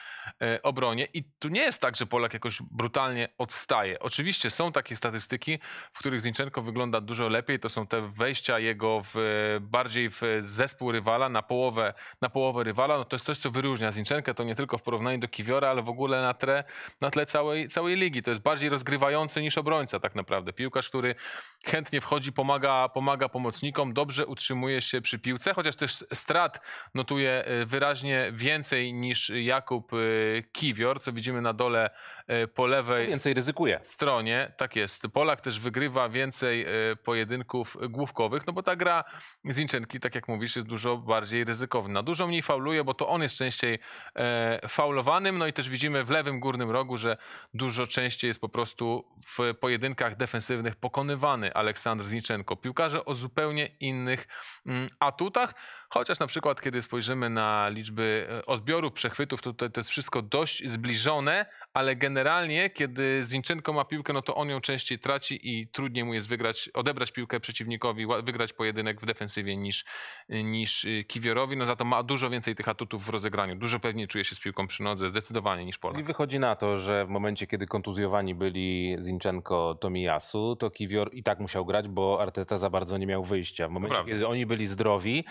obronie i tu nie jest tak, że Polak jakoś brutalnie odstaje. Oczywiście są takie statystyki, w których Zinchenko wygląda dużo lepiej. To są te wejścia jego w, bardziej w zespół rywala, na połowę, na połowę rywala. No to jest coś, co wyróżnia Zinchenkę. To nie tylko w porównaniu do Kiwiora, ale w ogóle na tle, na tle całej, całej ligi. To jest bardziej rozgrywający niż obrońca tak naprawdę. Piłkarz, który chętnie wchodzi, pomaga, pomaga pomocnikom, dobrze utrzymuje się przy piłce, chociaż też strat notuje e, wyraźnie więcej niż Jakub e, Kiwior, co widzimy na dole E, po lewej no więcej ryzykuje. stronie. Tak jest. Polak też wygrywa więcej e, pojedynków główkowych, no bo ta gra Zinczenki, tak jak mówisz, jest dużo bardziej ryzykowna. Dużo mniej fauluje, bo to on jest częściej e, faulowanym, no i też widzimy w lewym górnym rogu, że dużo częściej jest po prostu w pojedynkach defensywnych pokonywany Aleksander Zinczenko. Piłkarze o zupełnie innych mm, atutach. Chociaż na przykład, kiedy spojrzymy na liczby e, odbiorów, przechwytów, to, to, to jest wszystko dość zbliżone, ale generalnie, kiedy Zinchenko ma piłkę, no to on ją częściej traci i trudniej mu jest wygrać, odebrać piłkę przeciwnikowi, wygrać pojedynek w defensywie niż, e, niż e, Kiwiorowi. No za to ma dużo więcej tych atutów w rozegraniu. Dużo pewnie czuje się z piłką przy nodze, zdecydowanie niż Polak. I wychodzi na to, że w momencie, kiedy kontuzjowani byli Zinchenko, Tomiyasu, to Kiwior i tak musiał grać, bo Arteta za bardzo nie miał wyjścia. W momencie, kiedy oni byli zdrowi,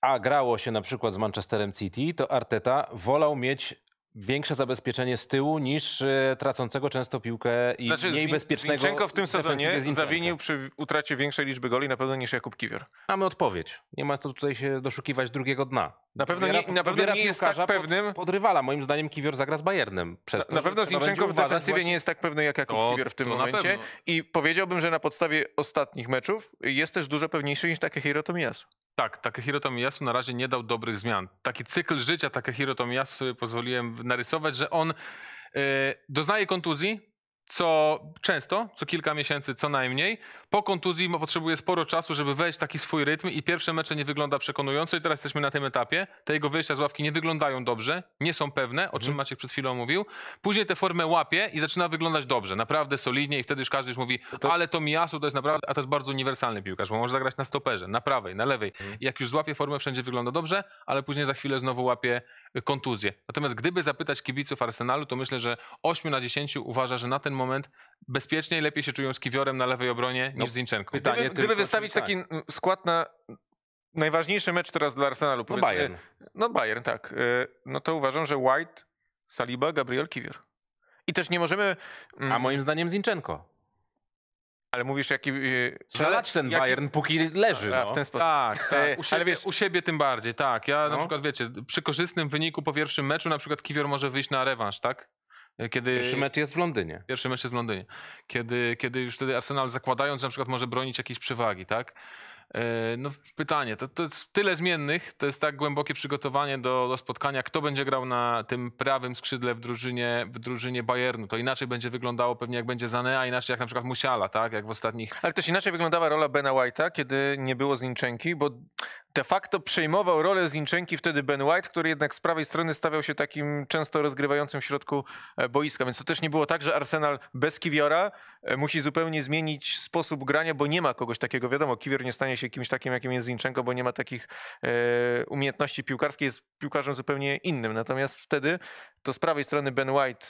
a grało się na przykład z Manchesterem City, to Arteta wolał mieć większe zabezpieczenie z tyłu niż e, tracącego często piłkę i znaczy, mniej bezpiecznego. w tym sezonie zawinił przy utracie większej liczby goli na pewno niż Jakub Kiwior. Mamy odpowiedź. Nie ma to tutaj się doszukiwać drugiego dna. Na pewno nie, na pewno nie jest tak pewnym. Pod, pod rywala. Moim zdaniem Kiwior zagra z Bayernem. Przez to, na pewno Zinczenko w defensywie właśnie... nie jest tak pewny jak Jakub o, Kiwior w tym momencie. I powiedziałbym, że na podstawie ostatnich meczów jest też dużo pewniejszy niż takie Hiro Tomiyasu. Tak, Takehiro Tomiyasu na razie nie dał dobrych zmian. Taki cykl życia Takehiro Tomiyasu sobie pozwoliłem narysować, że on e, doznaje kontuzji, co często, co kilka miesięcy co najmniej po kontuzji potrzebuje sporo czasu, żeby wejść taki swój rytm i pierwsze mecze nie wygląda przekonująco i teraz jesteśmy na tym etapie. Te jego wyjścia z ławki nie wyglądają dobrze, nie są pewne, o czym mhm. Maciek przed chwilą mówił. Później tę formę łapie i zaczyna wyglądać dobrze, naprawdę solidnie i wtedy już każdy już mówi, to... ale to Miasu to jest naprawdę, a to jest bardzo uniwersalny piłkarz, bo może zagrać na stoperze, na prawej, na lewej. Mhm. I jak już złapie formę, wszędzie wygląda dobrze, ale później za chwilę znowu łapie y, kontuzję. Natomiast gdyby zapytać kibiców Arsenalu, to myślę, że 8 na 10 uważa, że na ten moment bezpiecznie lepiej się czują z Kiwiorem na lewej obronie no, Zinchenko. Pytanie gdyby, gdyby wystawić taki skład na najważniejszy mecz teraz dla Arsenalu, No Bayern. No Bayern, tak. Y, no to uważam, że White, Saliba, Gabriel Kiwior. I też nie możemy... Mm, A moim zdaniem Zinchenko. Ale mówisz, jaki. Y, Przelać ten jaki... Bayern, póki leży. A, no. w ten sposób. Tak, tak. U siebie, ale wiesz, u siebie tym bardziej, tak. Ja no. na przykład, wiecie, przy korzystnym wyniku po pierwszym meczu, na przykład Kiwior może wyjść na rewanż, tak? Kiedy, pierwszy mecz jest w Londynie. Pierwszy mecz jest w Londynie. Kiedy, kiedy już wtedy Arsenal zakładając, że na przykład może bronić jakiejś przewagi, tak? E, no pytanie, to, to jest tyle zmiennych, to jest tak głębokie przygotowanie do, do spotkania, kto będzie grał na tym prawym skrzydle w drużynie, w drużynie Bayernu, to inaczej będzie wyglądało pewnie jak będzie Zanea, inaczej jak na przykład Musiala, tak, jak w ostatnich... Ale też inaczej wyglądała rola Bena White'a, kiedy nie było Zinchenki, bo de facto przejmował rolę Zinczenki wtedy Ben White, który jednak z prawej strony stawiał się takim często rozgrywającym w środku e, boiska. Więc to też nie było tak, że Arsenal bez Kiwiora e, musi zupełnie zmienić sposób grania, bo nie ma kogoś takiego. Wiadomo, Kiwior nie stanie się kimś takim, jakim jest Zinczenko, bo nie ma takich e, umiejętności piłkarskich, jest piłkarzem zupełnie innym. Natomiast wtedy to z prawej strony Ben White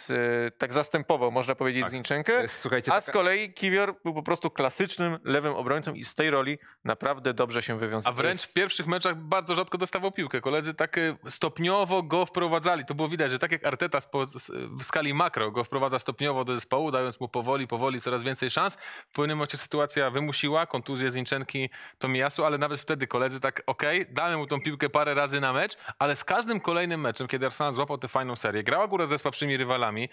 tak zastępował, można powiedzieć, tak. Zinczenkę, Słuchajcie, a z kolei Kiwior był po prostu klasycznym lewym obrońcą i z tej roli naprawdę dobrze się wywiązał. A wręcz pierwszy pierwszych meczach bardzo rzadko dostawał piłkę. Koledzy tak y, stopniowo go wprowadzali. To było widać, że tak jak Arteta w skali makro go wprowadza stopniowo do zespołu, dając mu powoli, powoli coraz więcej szans. W pewnym momencie sytuacja wymusiła kontuzję Zinczenki Tomiasu, ale nawet wtedy koledzy tak ok, damy mu tą piłkę parę razy na mecz, ale z każdym kolejnym meczem, kiedy Arsenal złapał tę fajną serię, grała górę ze słabszymi rywalami,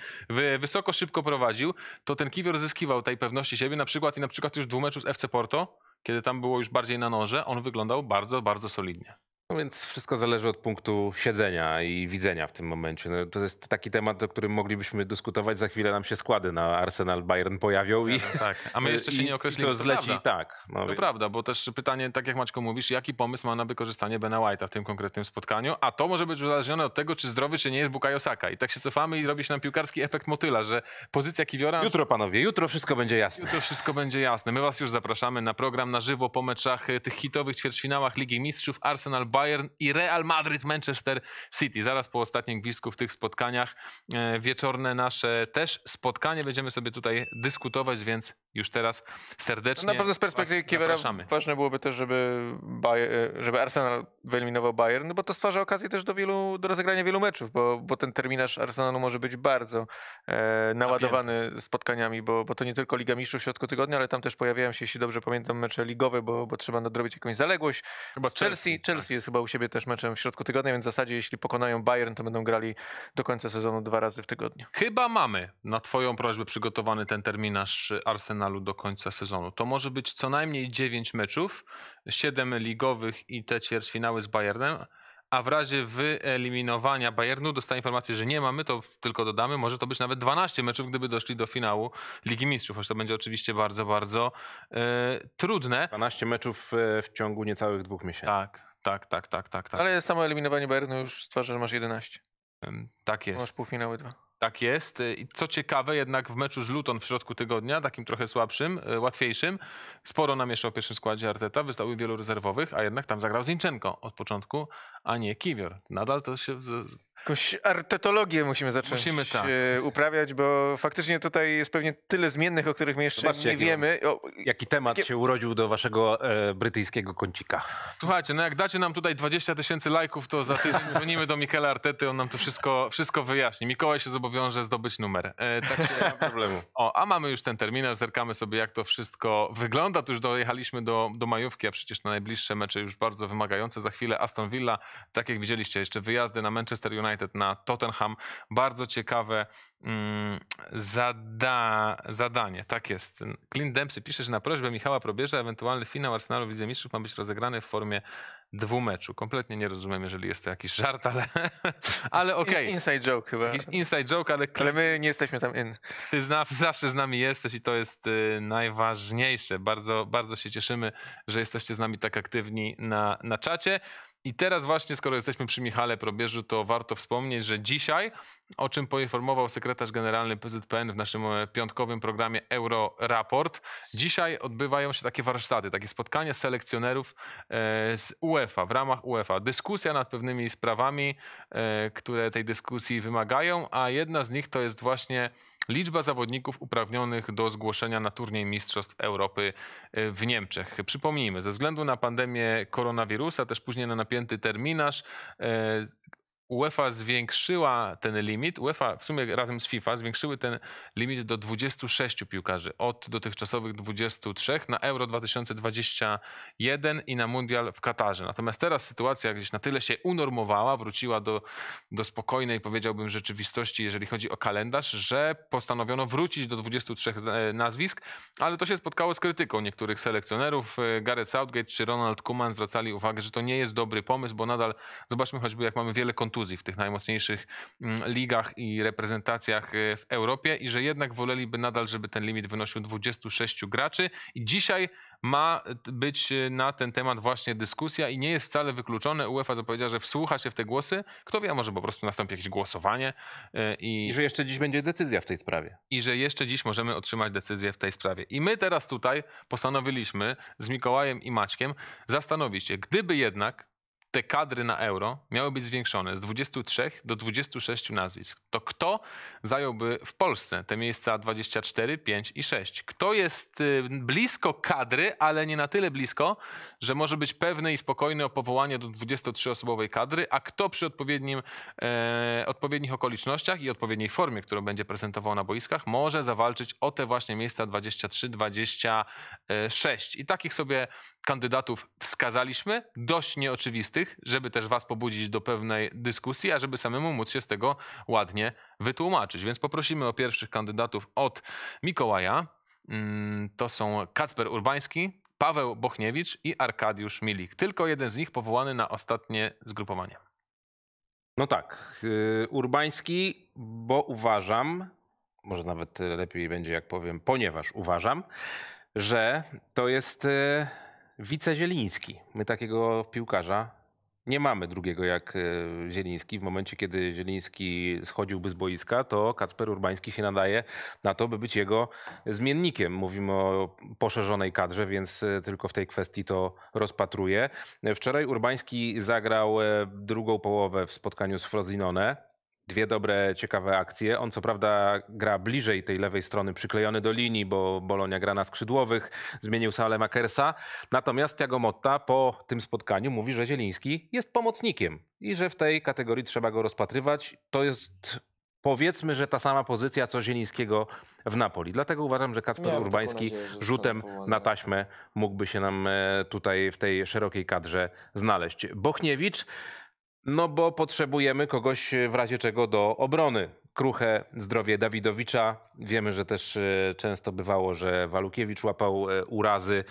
wysoko, szybko prowadził, to ten Kiwior zyskiwał tej pewności siebie, na przykład i na przykład już dwóch meczów z FC Porto kiedy tam było już bardziej na noże, on wyglądał bardzo, bardzo solidnie. No więc wszystko zależy od punktu siedzenia i widzenia w tym momencie. No to jest taki temat, o którym moglibyśmy dyskutować. Za chwilę nam się składy na Arsenal Bayern pojawią i tak. A my jeszcze się i, nie określiliśmy. To zleci prawda. tak. No to więc... prawda, bo też pytanie, tak jak Maćko mówisz, jaki pomysł ma na wykorzystanie Bena White'a w tym konkretnym spotkaniu, a to może być uzależnione od tego, czy zdrowy, czy nie jest Bukayo Saka. I tak się cofamy i robi się nam piłkarski efekt motyla, że pozycja Kiwiora... Jutro panowie, jutro wszystko będzie jasne. Jutro wszystko będzie jasne. My was już zapraszamy na program na żywo po meczach tych hitowych ćwierćfinałach Ligi Mistrzów Arsenal Bayern i Real Madrid Manchester City. Zaraz po ostatnim gwizdku w tych spotkaniach e, wieczorne nasze też spotkanie będziemy sobie tutaj dyskutować, więc już teraz serdecznie. No na pewno z perspektywy Kiewera ważne byłoby też, żeby, Bayer, żeby Arsenal wyeliminował Bayern, no bo to stwarza okazję też do wielu, do rozegrania wielu meczów, bo, bo ten terminarz Arsenalu może być bardzo e, naładowany spotkaniami, bo, bo to nie tylko Liga Mistrzów w środku tygodnia, ale tam też pojawiają się, jeśli dobrze pamiętam, mecze ligowe, bo, bo trzeba nadrobić jakąś zaległość. Chyba Chelsea, Chelsea, Chelsea tak. jest jest chyba u siebie też meczem w środku tygodnia, więc w zasadzie jeśli pokonają Bayern, to będą grali do końca sezonu dwa razy w tygodniu. Chyba mamy na twoją prośbę przygotowany ten terminarz Arsenalu do końca sezonu. To może być co najmniej 9 meczów, 7 ligowych i te ćwierćfinały z Bayernem a w razie wyeliminowania Bayernu dostaję informację, że nie mamy, to tylko dodamy, może to być nawet 12 meczów, gdyby doszli do finału Ligi Mistrzów, choć to będzie oczywiście bardzo, bardzo yy, trudne. 12 meczów e, w ciągu niecałych dwóch miesięcy. Tak, tak, tak, tak, tak. tak. Ale samo eliminowanie Bayernu już stwarza, że masz 11. Tak jest. Masz półfinały dwa. Tak jest. Y, I co ciekawe, jednak w meczu z Luton w środku tygodnia, takim trochę słabszym, y, łatwiejszym, sporo namieszał w pierwszym składzie Arteta, wystały wielu rezerwowych, a jednak tam zagrał Zinchenko od początku, a nie kiwior. Nadal to się... Jakąś artetologię musimy zacząć musimy, tak. E, uprawiać, bo faktycznie tutaj jest pewnie tyle zmiennych, o których my jeszcze Zobaczcie, nie wiemy. O, jaki temat się urodził do waszego e, brytyjskiego kącika. Słuchajcie, no jak dacie nam tutaj 20 tysięcy lajków, to za tydzień dzwonimy do Mikela Artety, on nam to wszystko, wszystko wyjaśni. Mikołaj się zobowiąże zdobyć numer. E, tak się, nie ma problemu. O, a mamy już ten terminarz, zerkamy sobie jak to wszystko wygląda. Tu już dojechaliśmy do, do majówki, a przecież na najbliższe mecze już bardzo wymagające. Za chwilę Aston Villa, tak jak widzieliście, jeszcze wyjazdy na Manchester United, na Tottenham. Bardzo ciekawe mm, zada, zadanie. Tak jest. Clint Dempsey pisze, że na prośbę Michała Probierza ewentualny finał Arsenalu Widzę, Mistrzów ma być rozegrany w formie dwumeczu. Kompletnie nie rozumiem, jeżeli jest to jakiś żart, ale, ale okej. Okay. Inside joke chyba. Jakiś inside joke, ale... Ale my nie jesteśmy tam in. Ty zna, zawsze z nami jesteś i to jest y, najważniejsze. Bardzo, bardzo się cieszymy, że jesteście z nami tak aktywni na, na czacie. I teraz właśnie, skoro jesteśmy przy Michale Probierzu, to warto wspomnieć, że dzisiaj, o czym poinformował sekretarz generalny PZPN w naszym e, piątkowym programie Euroraport, dzisiaj odbywają się takie warsztaty, takie spotkania selekcjonerów e, z UEFA, w ramach UEFA. Dyskusja nad pewnymi sprawami, e, które tej dyskusji wymagają, a jedna z nich to jest właśnie Liczba zawodników uprawnionych do zgłoszenia na turniej Mistrzostw Europy e, w Niemczech. Przypomnijmy, ze względu na pandemię koronawirusa, też później na napięty terminarz, e, UEFA zwiększyła ten limit, UEFA w sumie razem z FIFA zwiększyły ten limit do 26 piłkarzy od dotychczasowych 23 na Euro 2021 i na Mundial w Katarze. Natomiast teraz sytuacja gdzieś na tyle się unormowała, wróciła do, do spokojnej powiedziałbym rzeczywistości, jeżeli chodzi o kalendarz, że postanowiono wrócić do 23 e, nazwisk, ale to się spotkało z krytyką niektórych selekcjonerów. E, Gareth Southgate czy Ronald Koeman zwracali uwagę, że to nie jest dobry pomysł, bo nadal zobaczmy choćby jak mamy wiele kont kontuzji w tych najmocniejszych mm, ligach i reprezentacjach e, w Europie i że jednak woleliby nadal, żeby ten limit wynosił 26 graczy. I dzisiaj ma być e, na ten temat właśnie dyskusja i nie jest wcale wykluczone. UEFA zapowiedziała, że wsłucha się w te głosy. Kto wie, może po prostu nastąpi jakieś głosowanie. E, I, I że jeszcze dziś będzie decyzja w tej sprawie. I że jeszcze dziś możemy otrzymać decyzję w tej sprawie. I my teraz tutaj postanowiliśmy z Mikołajem i Maćkiem zastanowić się, gdyby jednak te kadry na euro miały być zwiększone z 23 do 26 nazwisk, to kto zająłby w Polsce te miejsca 24, 5 i 6? Kto jest y, blisko kadry, ale nie na tyle blisko, że może być pewny i spokojny o powołanie do 23-osobowej kadry, a kto przy odpowiednim, e, odpowiednich okolicznościach i odpowiedniej formie, którą będzie prezentował na boiskach, może zawalczyć o te właśnie miejsca 23, 26. I takich sobie kandydatów wskazaliśmy, dość nieoczywistych innych, żeby też was pobudzić do pewnej dyskusji, a żeby samemu móc się z tego ładnie wytłumaczyć. Więc poprosimy o pierwszych kandydatów od Mikołaja. Mm, to są Kacper Urbański, Paweł Bochniewicz i Arkadiusz Milik. Tylko jeden z nich powołany na ostatnie zgrupowanie. No tak, y, Urbański, bo uważam, może nawet lepiej będzie jak powiem, ponieważ uważam, że to jest y, Zieliński. My takiego piłkarza nie mamy drugiego jak e, Zieliński. W momencie, kiedy Zieliński schodziłby z boiska, to Kacper Urbański się nadaje na to, by być jego zmiennikiem. Mówimy o poszerzonej kadrze, więc e, tylko w tej kwestii to rozpatruję. Wczoraj Urbański zagrał e, drugą połowę w spotkaniu z Frozinone dwie dobre, ciekawe akcje. On co prawda gra bliżej tej lewej strony, przyklejony do linii, bo Bolonia gra na skrzydłowych, zmienił salę Makersa. Natomiast Tiago Motta po tym spotkaniu mówi, że Zieliński jest pomocnikiem i że w tej kategorii trzeba go rozpatrywać. To jest powiedzmy, że ta sama pozycja co Zielińskiego w Napoli. Dlatego uważam, że Kacper Miałem Urbański nadzieję, że rzutem na taśmę mógłby się nam e, tutaj w tej szerokiej kadrze znaleźć. Bochniewicz no bo potrzebujemy kogoś e, w razie czego do obrony. Kruche zdrowie Dawidowicza. Wiemy, że też e, często bywało, że Walukiewicz łapał e, urazy.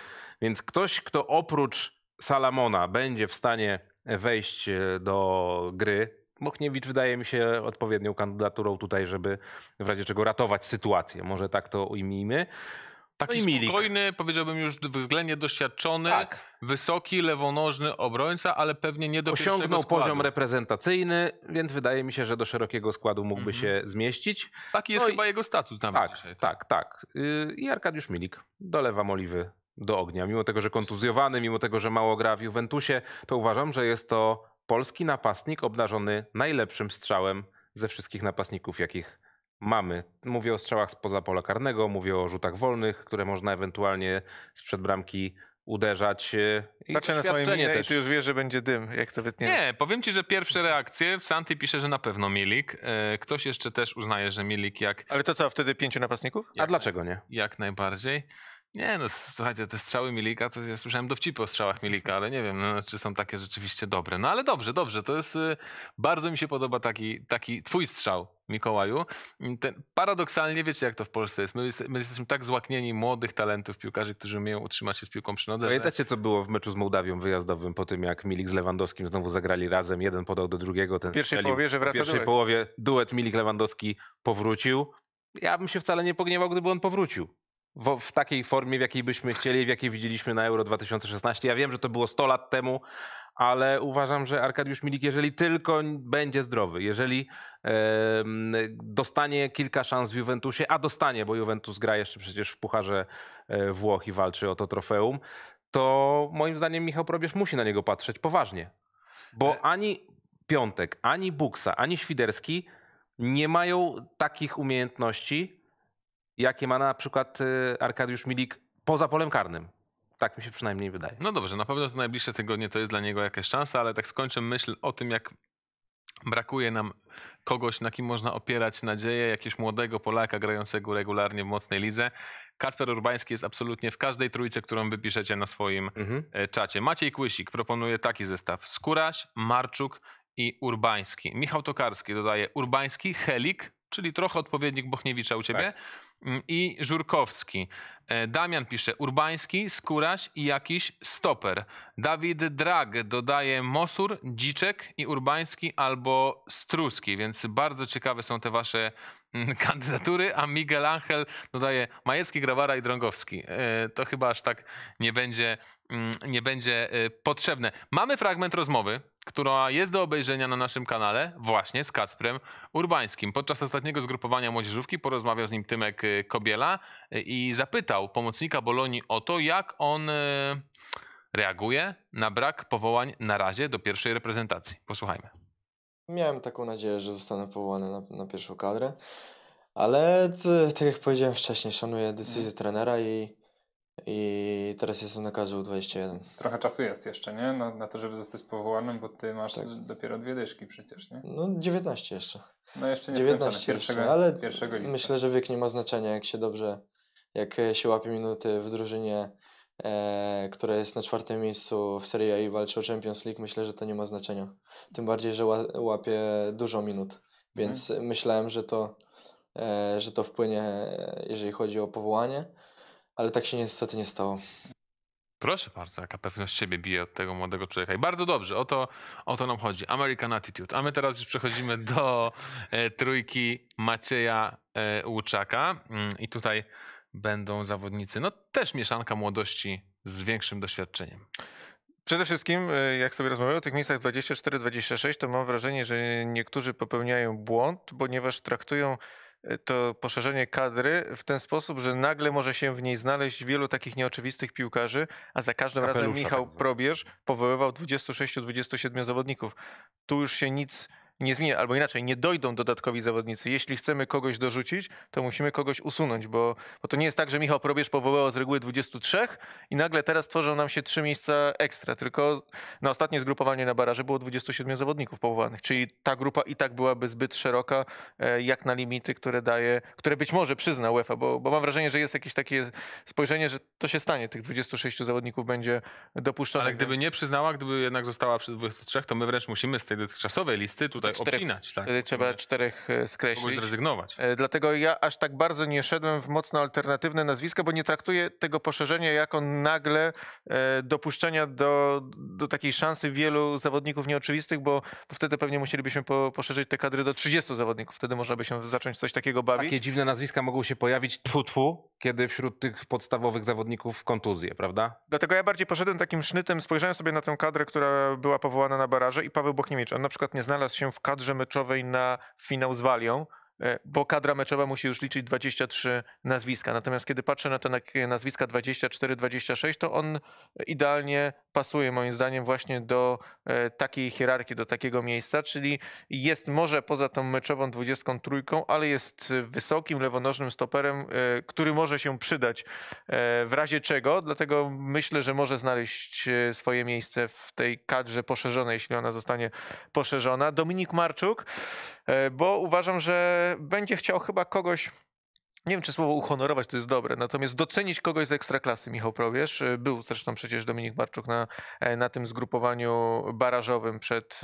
Więc ktoś, kto oprócz Salamona będzie w stanie wejść do gry, Mochniewicz wydaje mi się odpowiednią kandydaturą tutaj, żeby w razie czego ratować sytuację. Może tak to ujmijmy. Taki no spokojny, powiedziałbym już względnie doświadczony, tak. wysoki, lewonożny obrońca, ale pewnie nie do Osiągnął poziom reprezentacyjny, więc wydaje mi się, że do szerokiego składu mógłby mm -hmm. się zmieścić. Taki jest no chyba i... jego statut nawet tak, dzisiaj. Tak, tak. Y, I Arkadiusz Milik, dolewam oliwy do ognia. Mimo tego, że kontuzjowany, mimo tego, że mało gra w Juventusie, to uważam, że jest to polski napastnik obdarzony najlepszym strzałem ze wszystkich napastników, jakich mamy. Mówię o strzałach spoza pola karnego, mówię o rzutach wolnych, które można ewentualnie sprzed bramki uderzać. Y, Patrzę na swoje minę i ty już wiesz, że będzie dym, jak to wytnie. Nie, powiem ci, że pierwsze reakcje, Santi pisze, że na pewno Milik. E, ktoś jeszcze też uznaje, że Milik jak... Ale to co, wtedy pięciu napastników? Jak, A dlaczego nie? Jak najbardziej. Nie, no słuchajcie, te strzały Milika, to ja słyszałem dowcipy o strzałach Milika, ale nie wiem, no, no czy są takie rzeczywiście dobre. No ale dobrze, dobrze, to jest, y, bardzo mi się podoba taki, taki twój strzał, Mikołaju. Ten, paradoksalnie wiecie, jak to w Polsce jest. My, my, jesteśmy tak złaknieni młodych talentów piłkarzy, którzy umieją utrzymać się z piłką przy nodze. Pamiętacie, że... co było w meczu z Mołdawią wyjazdowym po tym, jak Milik z Lewandowskim znowu zagrali razem, jeden podał do drugiego. Ten w pierwszej strzelił. połowie, że wraca W pierwszej duet. połowie duet Milik-Lewandowski powrócił. Ja bym się wcale nie pogniewał, gdyby on powrócił w, w, takiej formie, w jakiej byśmy chcieli, w jakiej widzieliśmy na Euro 2016. Ja wiem, że to było 100 lat temu, ale uważam, że Arkadiusz Milik, jeżeli tylko będzie zdrowy, jeżeli dostanie kilka szans w Juventusie, a dostanie, bo Juventus gra jeszcze przecież w Pucharze e, Włoch i walczy o to trofeum, to moim zdaniem Michał Probierz musi na niego patrzeć poważnie. Bo e- ani Piątek, ani Buksa, ani Świderski nie mają takich umiejętności, jakie ma na przykład y, Arkadiusz Milik poza polem karnym. Tak mi się przynajmniej wydaje. No dobrze, na pewno te najbliższe tygodnie to jest dla niego jakaś szansa, ale tak skończę myśl o tym, jak brakuje nam kogoś, na kim można opierać nadzieję, jakiegoś młodego Polaka grającego regularnie w mocnej lidze. Kacper Urbański jest absolutnie w każdej trójce, którą wypiszecie na swoim mhm. E, czacie. Maciej Kłysik proponuje taki zestaw. Skóraś, Marczuk i Urbański. Michał Tokarski dodaje Urbański, Helik, czyli trochę odpowiednik Bochniewicza u tak. ciebie. Tak. I Żurkowski. E, Damian pisze Urbański, Skóraś i jakiś stoper. Dawid Drag dodaje Mosur, Dziczek i Urbański albo Struski, więc bardzo ciekawe są te wasze mm, kandydatury, a Miguel Angel dodaje Majecki, Grawara i Drągowski. E, to chyba aż tak nie będzie, mm, nie będzie e, potrzebne. Mamy fragment rozmowy która jest do obejrzenia na naszym kanale właśnie z Kacprem Urbańskim. Podczas ostatniego zgrupowania młodzieżówki porozmawiał z nim Tymek y, Kobiela y, i zapytał pomocnika Bolonii o to, jak on y, reaguje na brak powołań na razie do pierwszej reprezentacji. Posłuchajmy. Miałem taką nadzieję, że zostanę powołany na, na pierwszą kadrę, ale tak jak powiedziałem wcześniej, szanuję decyzję mhm. trenera i i teraz jestem na każdym 21. Trochę czasu jest jeszcze, nie? Na, na to, żeby zostać powołanym, bo ty masz tak. dopiero dwie dyszki przecież, nie? No 19 jeszcze. No jeszcze nie 19 pierwszego, jeszcze, ale pierwszego myślę, że wiek nie ma znaczenia, jak się dobrze, jak się łapie minuty w drużynie, e, która jest na czwartym miejscu w Serie A i walczy o Champions League, myślę, że to nie ma znaczenia. Tym bardziej, że ła, łapie dużo minut, więc mhm. myślałem, że to, e, że to wpłynie, e, jeżeli chodzi o powołanie ale tak się niestety nie stało. Proszę bardzo, jaka pewność siebie bije od tego młodego człowieka. I bardzo dobrze, o to, o to nam chodzi. American Attitude. A my teraz już przechodzimy do e, trójki Macieja e, Łuczaka. Mm, I tutaj będą zawodnicy, no też mieszanka młodości z większym doświadczeniem. Przede wszystkim, e, jak sobie rozmawiamy o tych miejscach 24-26, to mam wrażenie, że niektórzy popełniają błąd, ponieważ traktują to poszerzenie kadry w ten sposób, że nagle może się w niej znaleźć wielu takich nieoczywistych piłkarzy, a za każdym Kapelusza razem Michał tak Probierz powoływał 26-27 zawodników. Tu już się nic nie zmienia, albo inaczej, nie dojdą dodatkowi zawodnicy. Jeśli chcemy kogoś dorzucić, to musimy kogoś usunąć, bo, bo to nie jest tak, że Michał Probierz powołał z reguły 23 i nagle teraz tworzą nam się trzy miejsca ekstra, tylko na ostatnie zgrupowanie na baraże było 27 zawodników powołanych, czyli ta grupa i tak byłaby zbyt szeroka, e, jak na limity, które daje, które być może przyzna UEFA, bo, bo mam wrażenie, że jest jakieś takie spojrzenie, że to się stanie, tych 26 zawodników będzie dopuszczone. Ale gdyby nie przyznała, gdyby jednak została przy 23, to my wręcz musimy z tej dotychczasowej listy tutaj tutaj czterech, obcinać. Tak? Wtedy trzeba czterech e, skreślić. Kogoś zrezygnować. E, dlatego ja aż tak bardzo nie szedłem w mocno alternatywne nazwiska, bo nie traktuję tego poszerzenia jako nagle e, dopuszczenia do, do takiej szansy wielu zawodników nieoczywistych, bo, bo wtedy pewnie musielibyśmy po, poszerzyć te kadry do 30 zawodników. Wtedy można by się zacząć coś takiego bawić. Takie dziwne nazwiska mogą się pojawić tfu, tfu kiedy wśród tych podstawowych zawodników kontuzje, prawda? Dlatego ja bardziej poszedłem takim sznytem, spojrzałem sobie na tę kadrę, która była powołana na baraże i Paweł Bochniewicz. On na przykład nie znalazł się w kadrze meczowej na finał z Walią, E, bo kadra meczowa musi już liczyć 23 nazwiska. Natomiast kiedy patrzę na te nazwiska 24-26, to on idealnie pasuje moim zdaniem właśnie do e, takiej hierarchii, do takiego miejsca, czyli jest może poza tą meczową 23, ale jest wysokim lewonożnym stoperem, e, który może się przydać w razie czego, dlatego myślę, że może znaleźć swoje miejsce w tej kadrze poszerzonej, jeśli ona zostanie poszerzona. Dominik Marczuk E, bo uważam, że będzie chciał chyba kogoś. Nie wiem, czy słowo uhonorować to jest dobre, natomiast docenić kogoś z ekstraklasy, Michał Probierz. E, był zresztą przecież Dominik Marczuk na, e, na tym zgrupowaniu barażowym przed,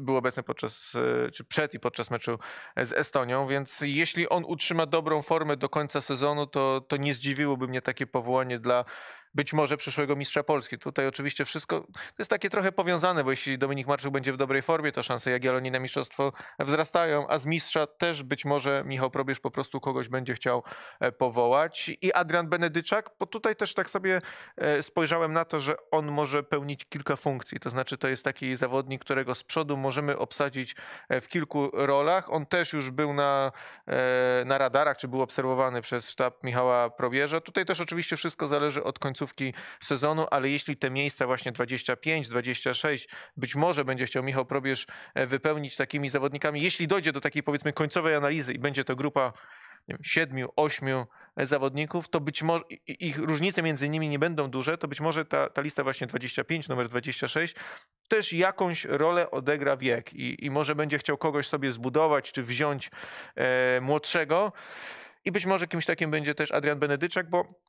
był obecny podczas, czy przed i podczas meczu z Estonią, więc jeśli on utrzyma dobrą formę do końca sezonu, to, to nie zdziwiłoby mnie takie powołanie dla być może przyszłego mistrza Polski. Tutaj oczywiście wszystko jest takie trochę powiązane, bo jeśli Dominik Marczyk będzie w dobrej formie, to szanse Jagiellonii na mistrzostwo wzrastają, a z mistrza też być może Michał Probierz po prostu kogoś będzie chciał e, powołać. I Adrian Benedyczak, bo tutaj też tak sobie e, spojrzałem na to, że on może pełnić kilka funkcji, to znaczy to jest taki zawodnik, którego z przodu możemy obsadzić e, w kilku rolach. On też już był na, na radarach, czy był obserwowany przez sztab Michała Probierza. Tutaj też oczywiście wszystko zależy od końca końcówki sezonu, ale jeśli te miejsca właśnie 25, 26, być może będzie chciał Michał Probierz e, wypełnić takimi zawodnikami, jeśli dojdzie do takiej powiedzmy końcowej analizy i będzie to grupa wiem, siedmiu, ośmiu e, zawodników, to być może ich różnice między nimi nie będą duże, to być może ta, ta lista właśnie 25, numer 26 też jakąś rolę odegra wiek i, i może będzie chciał kogoś sobie zbudować czy wziąć e, młodszego i być może kimś takim będzie też Adrian Benedyczak, bo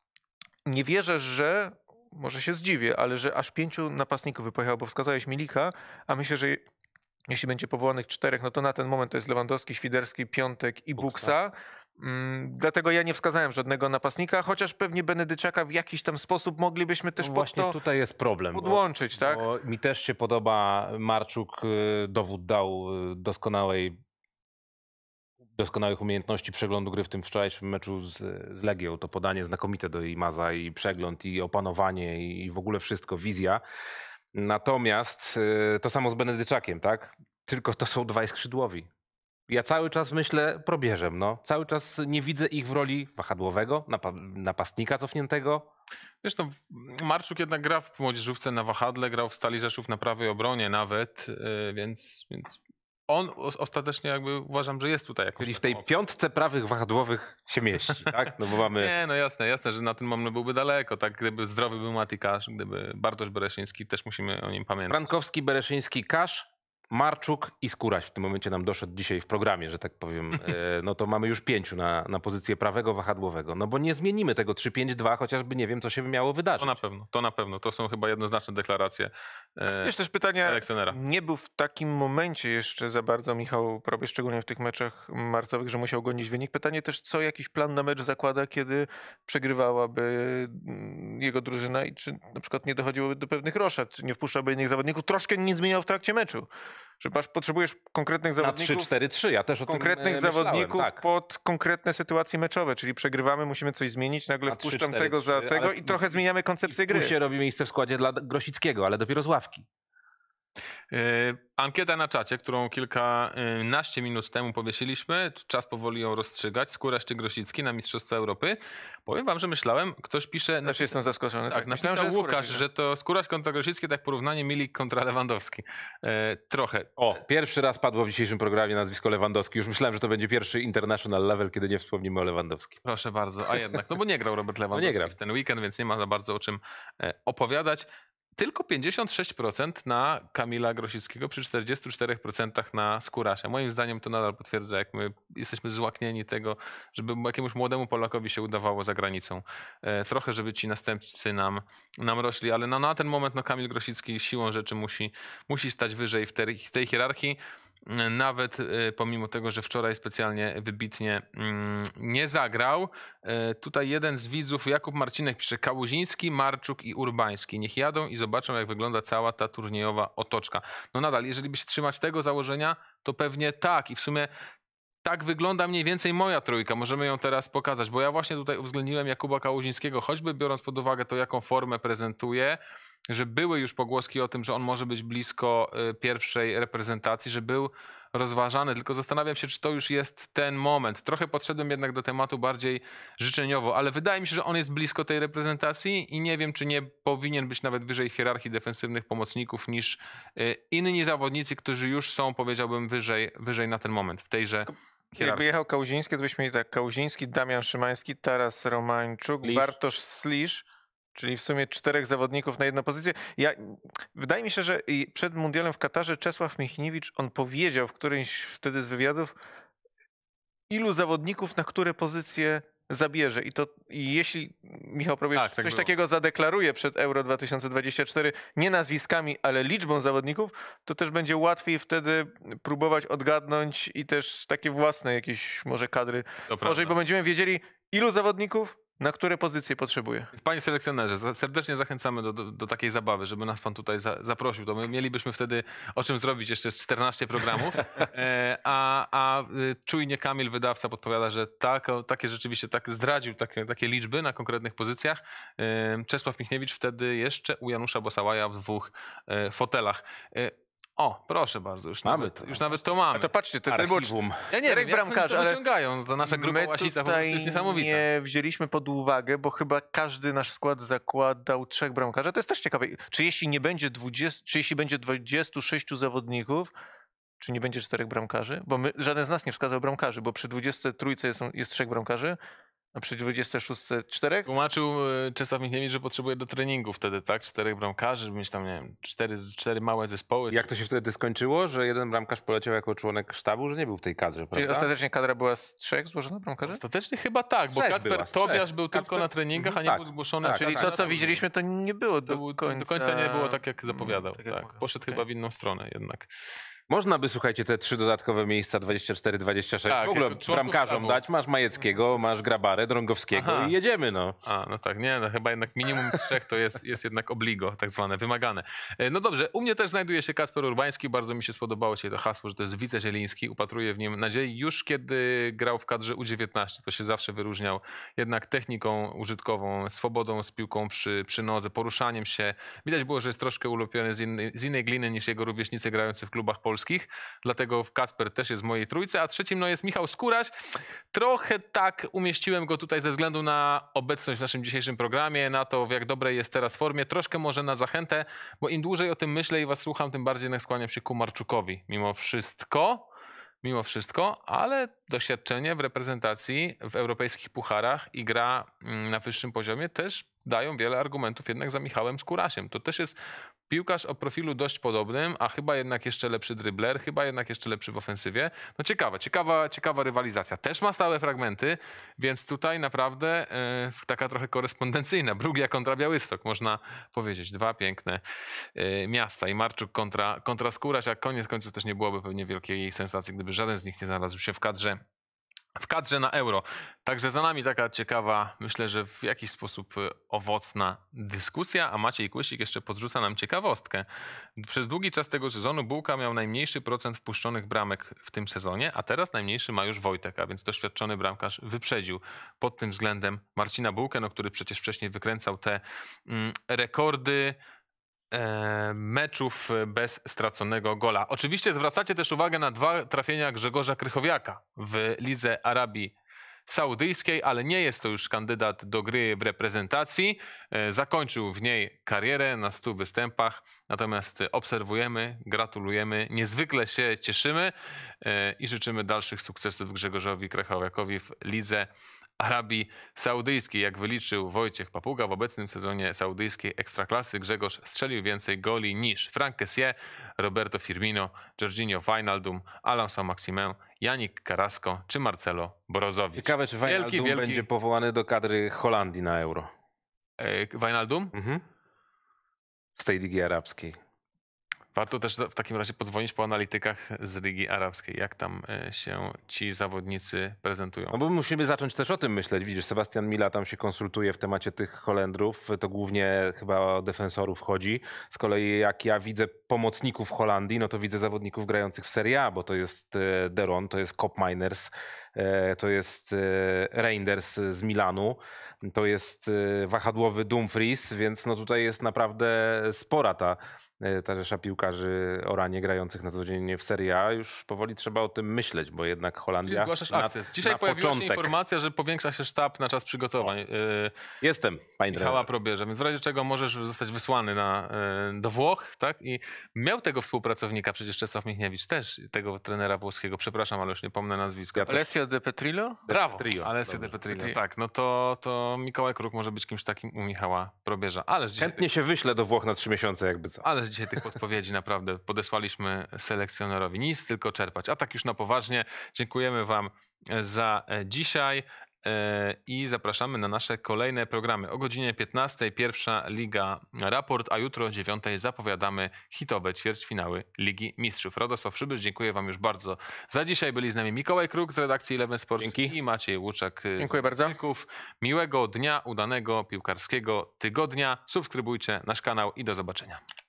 nie wierzę, że może się zdziwię, ale że aż pięciu napastników wypojechało, bo wskazałeś Milika, a myślę, że jeśli będzie powołanych czterech, no to na ten moment to jest Lewandowski, Świderski, Piątek i Buksa. Mm, dlatego ja nie wskazałem żadnego napastnika, chociaż pewnie Benedyczaka w jakiś tam sposób moglibyśmy też no właśnie to tutaj jest problem. Podłączyć, bo, tak? Bo mi też się podoba Marczuk, y, dowód dał y, doskonałej doskonałych umiejętności przeglądu gry w tym wczorajszym meczu z, z Legią. To podanie znakomite do Imaza i przegląd i opanowanie i w ogóle wszystko, wizja. Natomiast y, to samo z Benedyczakiem, tak? Tylko to są dwaj skrzydłowi. Ja cały czas myślę probierzem, no. Cały czas nie widzę ich w roli wahadłowego, napastnika cofniętego. Wiesz, to Marczuk jednak gra w młodzieżówce na wahadle, grał w Stali Rzeszów na prawej obronie nawet, y, więc, więc on ostatecznie jakby uważam, że jest tutaj Czyli w tej piątce prawych wahadłowych się mieści, tak? No bo mamy... Nie, no jasne, jasne, że na ten moment byłby daleko, tak? Gdyby zdrowy był Mati Kasz, gdyby Bartosz Bereszyński, też musimy o nim pamiętać. Frankowski, Bereszyński, Kasz, Marczuk i Skóraś w tym momencie nam doszedł dzisiaj w programie, że tak powiem, e, no to mamy już pięciu na, na pozycję prawego wahadłowego, no bo nie zmienimy tego 3-5-2, chociażby nie wiem, co się miało wydarzyć. To na pewno, to na pewno, to są chyba jednoznaczne deklaracje e, też pytania, nie był w takim momencie jeszcze za bardzo Michał Probie, szczególnie w tych meczach marcowych, że musiał gonić wynik. Pytanie też, co jakiś plan na mecz zakłada, kiedy przegrywałaby mm, jego drużyna i czy na przykład nie dochodziłoby do pewnych roszad, czy nie wpuszczałby innych zawodników, troszkę nie zmieniał w trakcie meczu że masz, potrzebujesz konkretnych zawodników. Na 3-4-3, ja też o Konkretnych e, myślałem, zawodników tak. pod konkretne sytuacje meczowe, czyli przegrywamy, musimy coś zmienić, nagle wpuszczam tego za tego i trochę zmieniamy koncepcję gry. Tu się robi miejsce w składzie dla Grosickiego, ale dopiero z ławki. E, ankieta na czacie, którą kilkanaście minut temu powiesiliśmy, czas powoli ją rozstrzygać. Skórasz czy Grosicki na Mistrzostwa Europy? Powiem wam, że myślałem, ktoś pisze... Znaczy napisa- jestem zaskoczony. Tak, tak napisał myślałem, że Łukasz, że to Skórasz kontra Grosicki, tak porównanie Milik kontra Lewandowski. E, trochę. O, pierwszy raz padło w dzisiejszym programie nazwisko Lewandowski. Już myślałem, że to będzie pierwszy international level, kiedy nie wspomnimy o Lewandowski. Proszę bardzo, a jednak, no bo nie grał Robert Lewandowski no nie grał. w ten weekend, więc nie ma za bardzo o czym e, opowiadać tylko 56% na Kamila Grosickiego przy 44% na Skórasia. Moim zdaniem to nadal potwierdza, jak my jesteśmy złaknieni tego, żeby jakiemuś młodemu Polakowi się udawało za granicą. E, trochę, żeby ci następcy nam, nam rośli, ale na, no, na ten moment no, Kamil Grosicki siłą rzeczy musi, musi stać wyżej w tej, w tej hierarchii nawet y, pomimo tego, że wczoraj specjalnie wybitnie mm, nie zagrał. Y, tutaj jeden z widzów, Jakub Marcinek, pisze Kałuziński, Marczuk i Urbański. Niech jadą i zobaczą, jak wygląda cała ta turniejowa otoczka. No nadal, jeżeli by się trzymać tego założenia, to pewnie tak. I w sumie tak wygląda mniej więcej moja trójka. Możemy ją teraz pokazać, bo ja właśnie tutaj uwzględniłem Jakuba Kałuzińskiego, choćby biorąc pod uwagę to, jaką formę prezentuje, że były już pogłoski o tym, że on może być blisko y, pierwszej reprezentacji, że był rozważany, tylko zastanawiam się, czy to już jest ten moment. Trochę podszedłem jednak do tematu bardziej życzeniowo, ale wydaje mi się, że on jest blisko tej reprezentacji i nie wiem, czy nie powinien być nawet wyżej w hierarchii defensywnych pomocników niż e, inni zawodnicy, którzy już są, powiedziałbym, wyżej, wyżej na ten moment w tejże Hierarchii. Jakby jechał Kałuziński, to byśmy mieli tak Kałuziński, Damian Szymański, Taras Romańczuk, Slisz. Bartosz Slisz, Czyli w sumie czterech zawodników na jedną pozycję. Ja, wydaje mi się, że przed mundialem w Katarze Czesław Michniewicz, on powiedział w którymś wtedy z wywiadów, ilu zawodników na które pozycje zabierze. I to i jeśli Michał Probierz tak, tak coś było. takiego zadeklaruje przed Euro 2024, nie nazwiskami, ale liczbą zawodników, to też będzie łatwiej wtedy próbować odgadnąć i też takie własne jakieś może kadry tworzyć, bo będziemy wiedzieli, ilu zawodników na które pozycje potrzebuje? Panie selekcjonerze, serdecznie zachęcamy do, do, do takiej zabawy, żeby nas pan tutaj za, zaprosił. To my mielibyśmy wtedy o czym zrobić jeszcze z 14 programów. E, a, a y, czujnie Kamil, wydawca, podpowiada, że tak, takie rzeczywiście tak zdradził takie, takie liczby na konkretnych pozycjach. E, Czesław Michniewicz wtedy jeszcze u Janusza Bosałaja w dwóch e, fotelach. O, proszę bardzo, już mamy nawet to, już nawet to mamy. A to patrzcie, to archiwum. Ja nie wiem, bramkarzy, ale wyciągają, to nasza grupa łasista po prostu jest niesamowita. nie wzięliśmy pod uwagę, bo chyba każdy nasz skład zakładał trzech bramkarzy. To jest też ciekawe, czy jeśli nie będzie 20, czy jeśli będzie 26 zawodników, czy nie będzie czterech bramkarzy? Bo my, żaden z nas nie wskazał bramkarzy, bo przy 23 jest, jest trzech bramkarzy, a przy 26 czterech? Tłumaczył e, Czesław Michniewicz, że potrzebuje do treningu wtedy, tak? Czterech bramkarzy, żeby mieć tam, nie wiem, cztery, cztery małe zespoły. Jak to się wtedy skończyło, że jeden bramkarz poleciał jako członek sztabu, że nie był w tej kadrze, prawda? Czyli ostatecznie kadra była z trzech złożona bramkarzy? Ostatecznie chyba tak, bo Kacper była, Tobiasz był Kacper... tylko na treningach, a nie mhm, tak, był zgłoszony. Tak, czyli tak, to, co widzieliśmy, to nie było do, końca... Do końca nie było tak, jak zapowiadał. Mm, tak, tak, jak poszedł okay. chyba w inną stronę jednak. Można by, słuchajcie, te trzy dodatkowe miejsca 24-26 tak, w ogóle bramkarzom dać. Masz Majeckiego, mhm. masz Grabarę, Drągowskiego Aha. i jedziemy, no. A, no tak, nie, no chyba jednak minimum trzech to jest, jest jednak obligo, tak zwane, wymagane. E, no dobrze, u mnie też znajduje się Kasper Urbański. Bardzo mi się spodobało się to hasło, że to jest wicezieliński. Upatruję w nim nadziei. Już kiedy grał w kadrze U19, to się zawsze wyróżniał jednak techniką użytkową, swobodą z piłką przy, przy nodze, poruszaniem się. Widać było, że jest troszkę ulubiony z innej, z innej gliny niż jego rówieśnicy grający w klubach polskich polskich, dlatego Kasper też jest w mojej trójce, a trzecim no, jest Michał Skóraś. Trochę tak umieściłem go tutaj ze względu na obecność w naszym dzisiejszym programie, na to, w jak dobrej jest teraz formie, troszkę może na zachętę, bo im dłużej o tym myślę i was słucham, tym bardziej jednak skłaniam się ku Marczukowi. Mimo wszystko, mimo wszystko, ale doświadczenie w reprezentacji w europejskich pucharach i gra mm, na wyższym poziomie też dają wiele argumentów jednak za Michałem Skurasiem. To też jest piłkarz o profilu dość podobnym, a chyba jednak jeszcze lepszy drybler, chyba jednak jeszcze lepszy w ofensywie. No ciekawa ciekawa, ciekawa rywalizacja. Też ma stałe fragmenty, więc tutaj naprawdę yy, taka trochę korespondencyjna. Brugia kontra Białystok, można powiedzieć. Dwa piękne yy, miasta i Marczuk kontra, kontra Skóraś, a koniec końców też nie byłoby pewnie wielkiej sensacji, gdyby żaden z nich nie znalazł się w kadrze w kadrze na euro. Także za nami taka ciekawa, myślę, że w jakiś sposób y, owocna dyskusja, a Maciej Kłysik jeszcze podrzuca nam ciekawostkę. Przez długi czas tego sezonu Bułka miał najmniejszy procent wpuszczonych bramek w tym sezonie, a teraz najmniejszy ma już Wojtek, a więc doświadczony bramkarz wyprzedził pod tym względem Marcina Bułkę, no, który przecież wcześniej wykręcał te mm, rekordy E, meczów bez straconego gola. Oczywiście zwracacie też uwagę na dwa trafienia Grzegorza Krychowiaka w Lidze Arabii Saudyjskiej, ale nie jest to już kandydat do gry w reprezentacji. E, zakończył w niej karierę na 100 występach, natomiast obserwujemy, gratulujemy, niezwykle się cieszymy e, i życzymy dalszych sukcesów Grzegorzowi Krychowiakowi w Lidze Arabii Saudyjskiej. Jak wyliczył Wojciech Papuga, w obecnym sezonie saudyjskiej ekstraklasy Grzegorz strzelił więcej goli niż Frank Kessie, Roberto Firmino, Jorginho Wijnaldum, Alonso Maximin, Janik Carrasco czy Marcelo Borozowicz. Ciekawe, czy Wijnaldum wielki, wielki... będzie powołany do kadry Holandii na Euro. E, Wijnaldum? Mhm. Z tej Ligi Arabskiej. Warto też w takim razie pozwolić po analitykach z Ligi Arabskiej, jak tam e, się ci zawodnicy prezentują. No bo musimy zacząć też o tym myśleć. Widzisz, Sebastian Mila tam się konsultuje w temacie tych Holendrów. To głównie chyba o defensorów chodzi. Z kolei jak ja widzę pomocników Holandii, no to widzę zawodników grających w Serie A, bo to jest e, Deron, to jest Cop Miners, e, to jest Reinders z Milanu, to jest wahadłowy Dumfries, więc no tutaj jest naprawdę spora ta E, ta rzesza piłkarzy Oranie grających na co dzień w Serie A, już powoli trzeba o tym myśleć, bo jednak Holandia... Czyli zgłaszasz na, akces. Dzisiaj na pojawiła początek. się informacja, że powiększa się sztab na czas przygotowań. Y, Jestem, panie Michała Probierze, więc w razie czego możesz zostać wysłany na, y, do Włoch, tak? I miał tego współpracownika przecież Czesław Michniewicz też, tego trenera włoskiego, przepraszam, ale już nie pomnę nazwiska. Ja Alessio de Petrillo? Brawo, Petrillo. Alessio Dobrze. de Petrillo, tak. No to, to Mikołaj Kruk może być kimś takim u Michała Probierza. Ależ dzisiaj... Chętnie się wyślę do Włoch na trzy miesiące jakby co. Ależ dzisiaj tych podpowiedzi naprawdę podesłaliśmy selekcjonerowi. Nic, tylko czerpać. A tak już na poważnie, dziękujemy Wam e, za e, dzisiaj e, i zapraszamy na nasze kolejne programy. O godzinie 15 pierwsza Liga Raport, a jutro o 9 zapowiadamy hitowe ćwierćfinały Ligi Mistrzów. Radosław Przybysz, dziękuję Wam już bardzo za dzisiaj. Byli z nami Mikołaj Kruk z redakcji Eleven Sports Dzięki. i Maciej Łuczak Dziękuję bardzo. Dzięków. Miłego dnia, udanego piłkarskiego tygodnia. Subskrybujcie nasz kanał i do zobaczenia.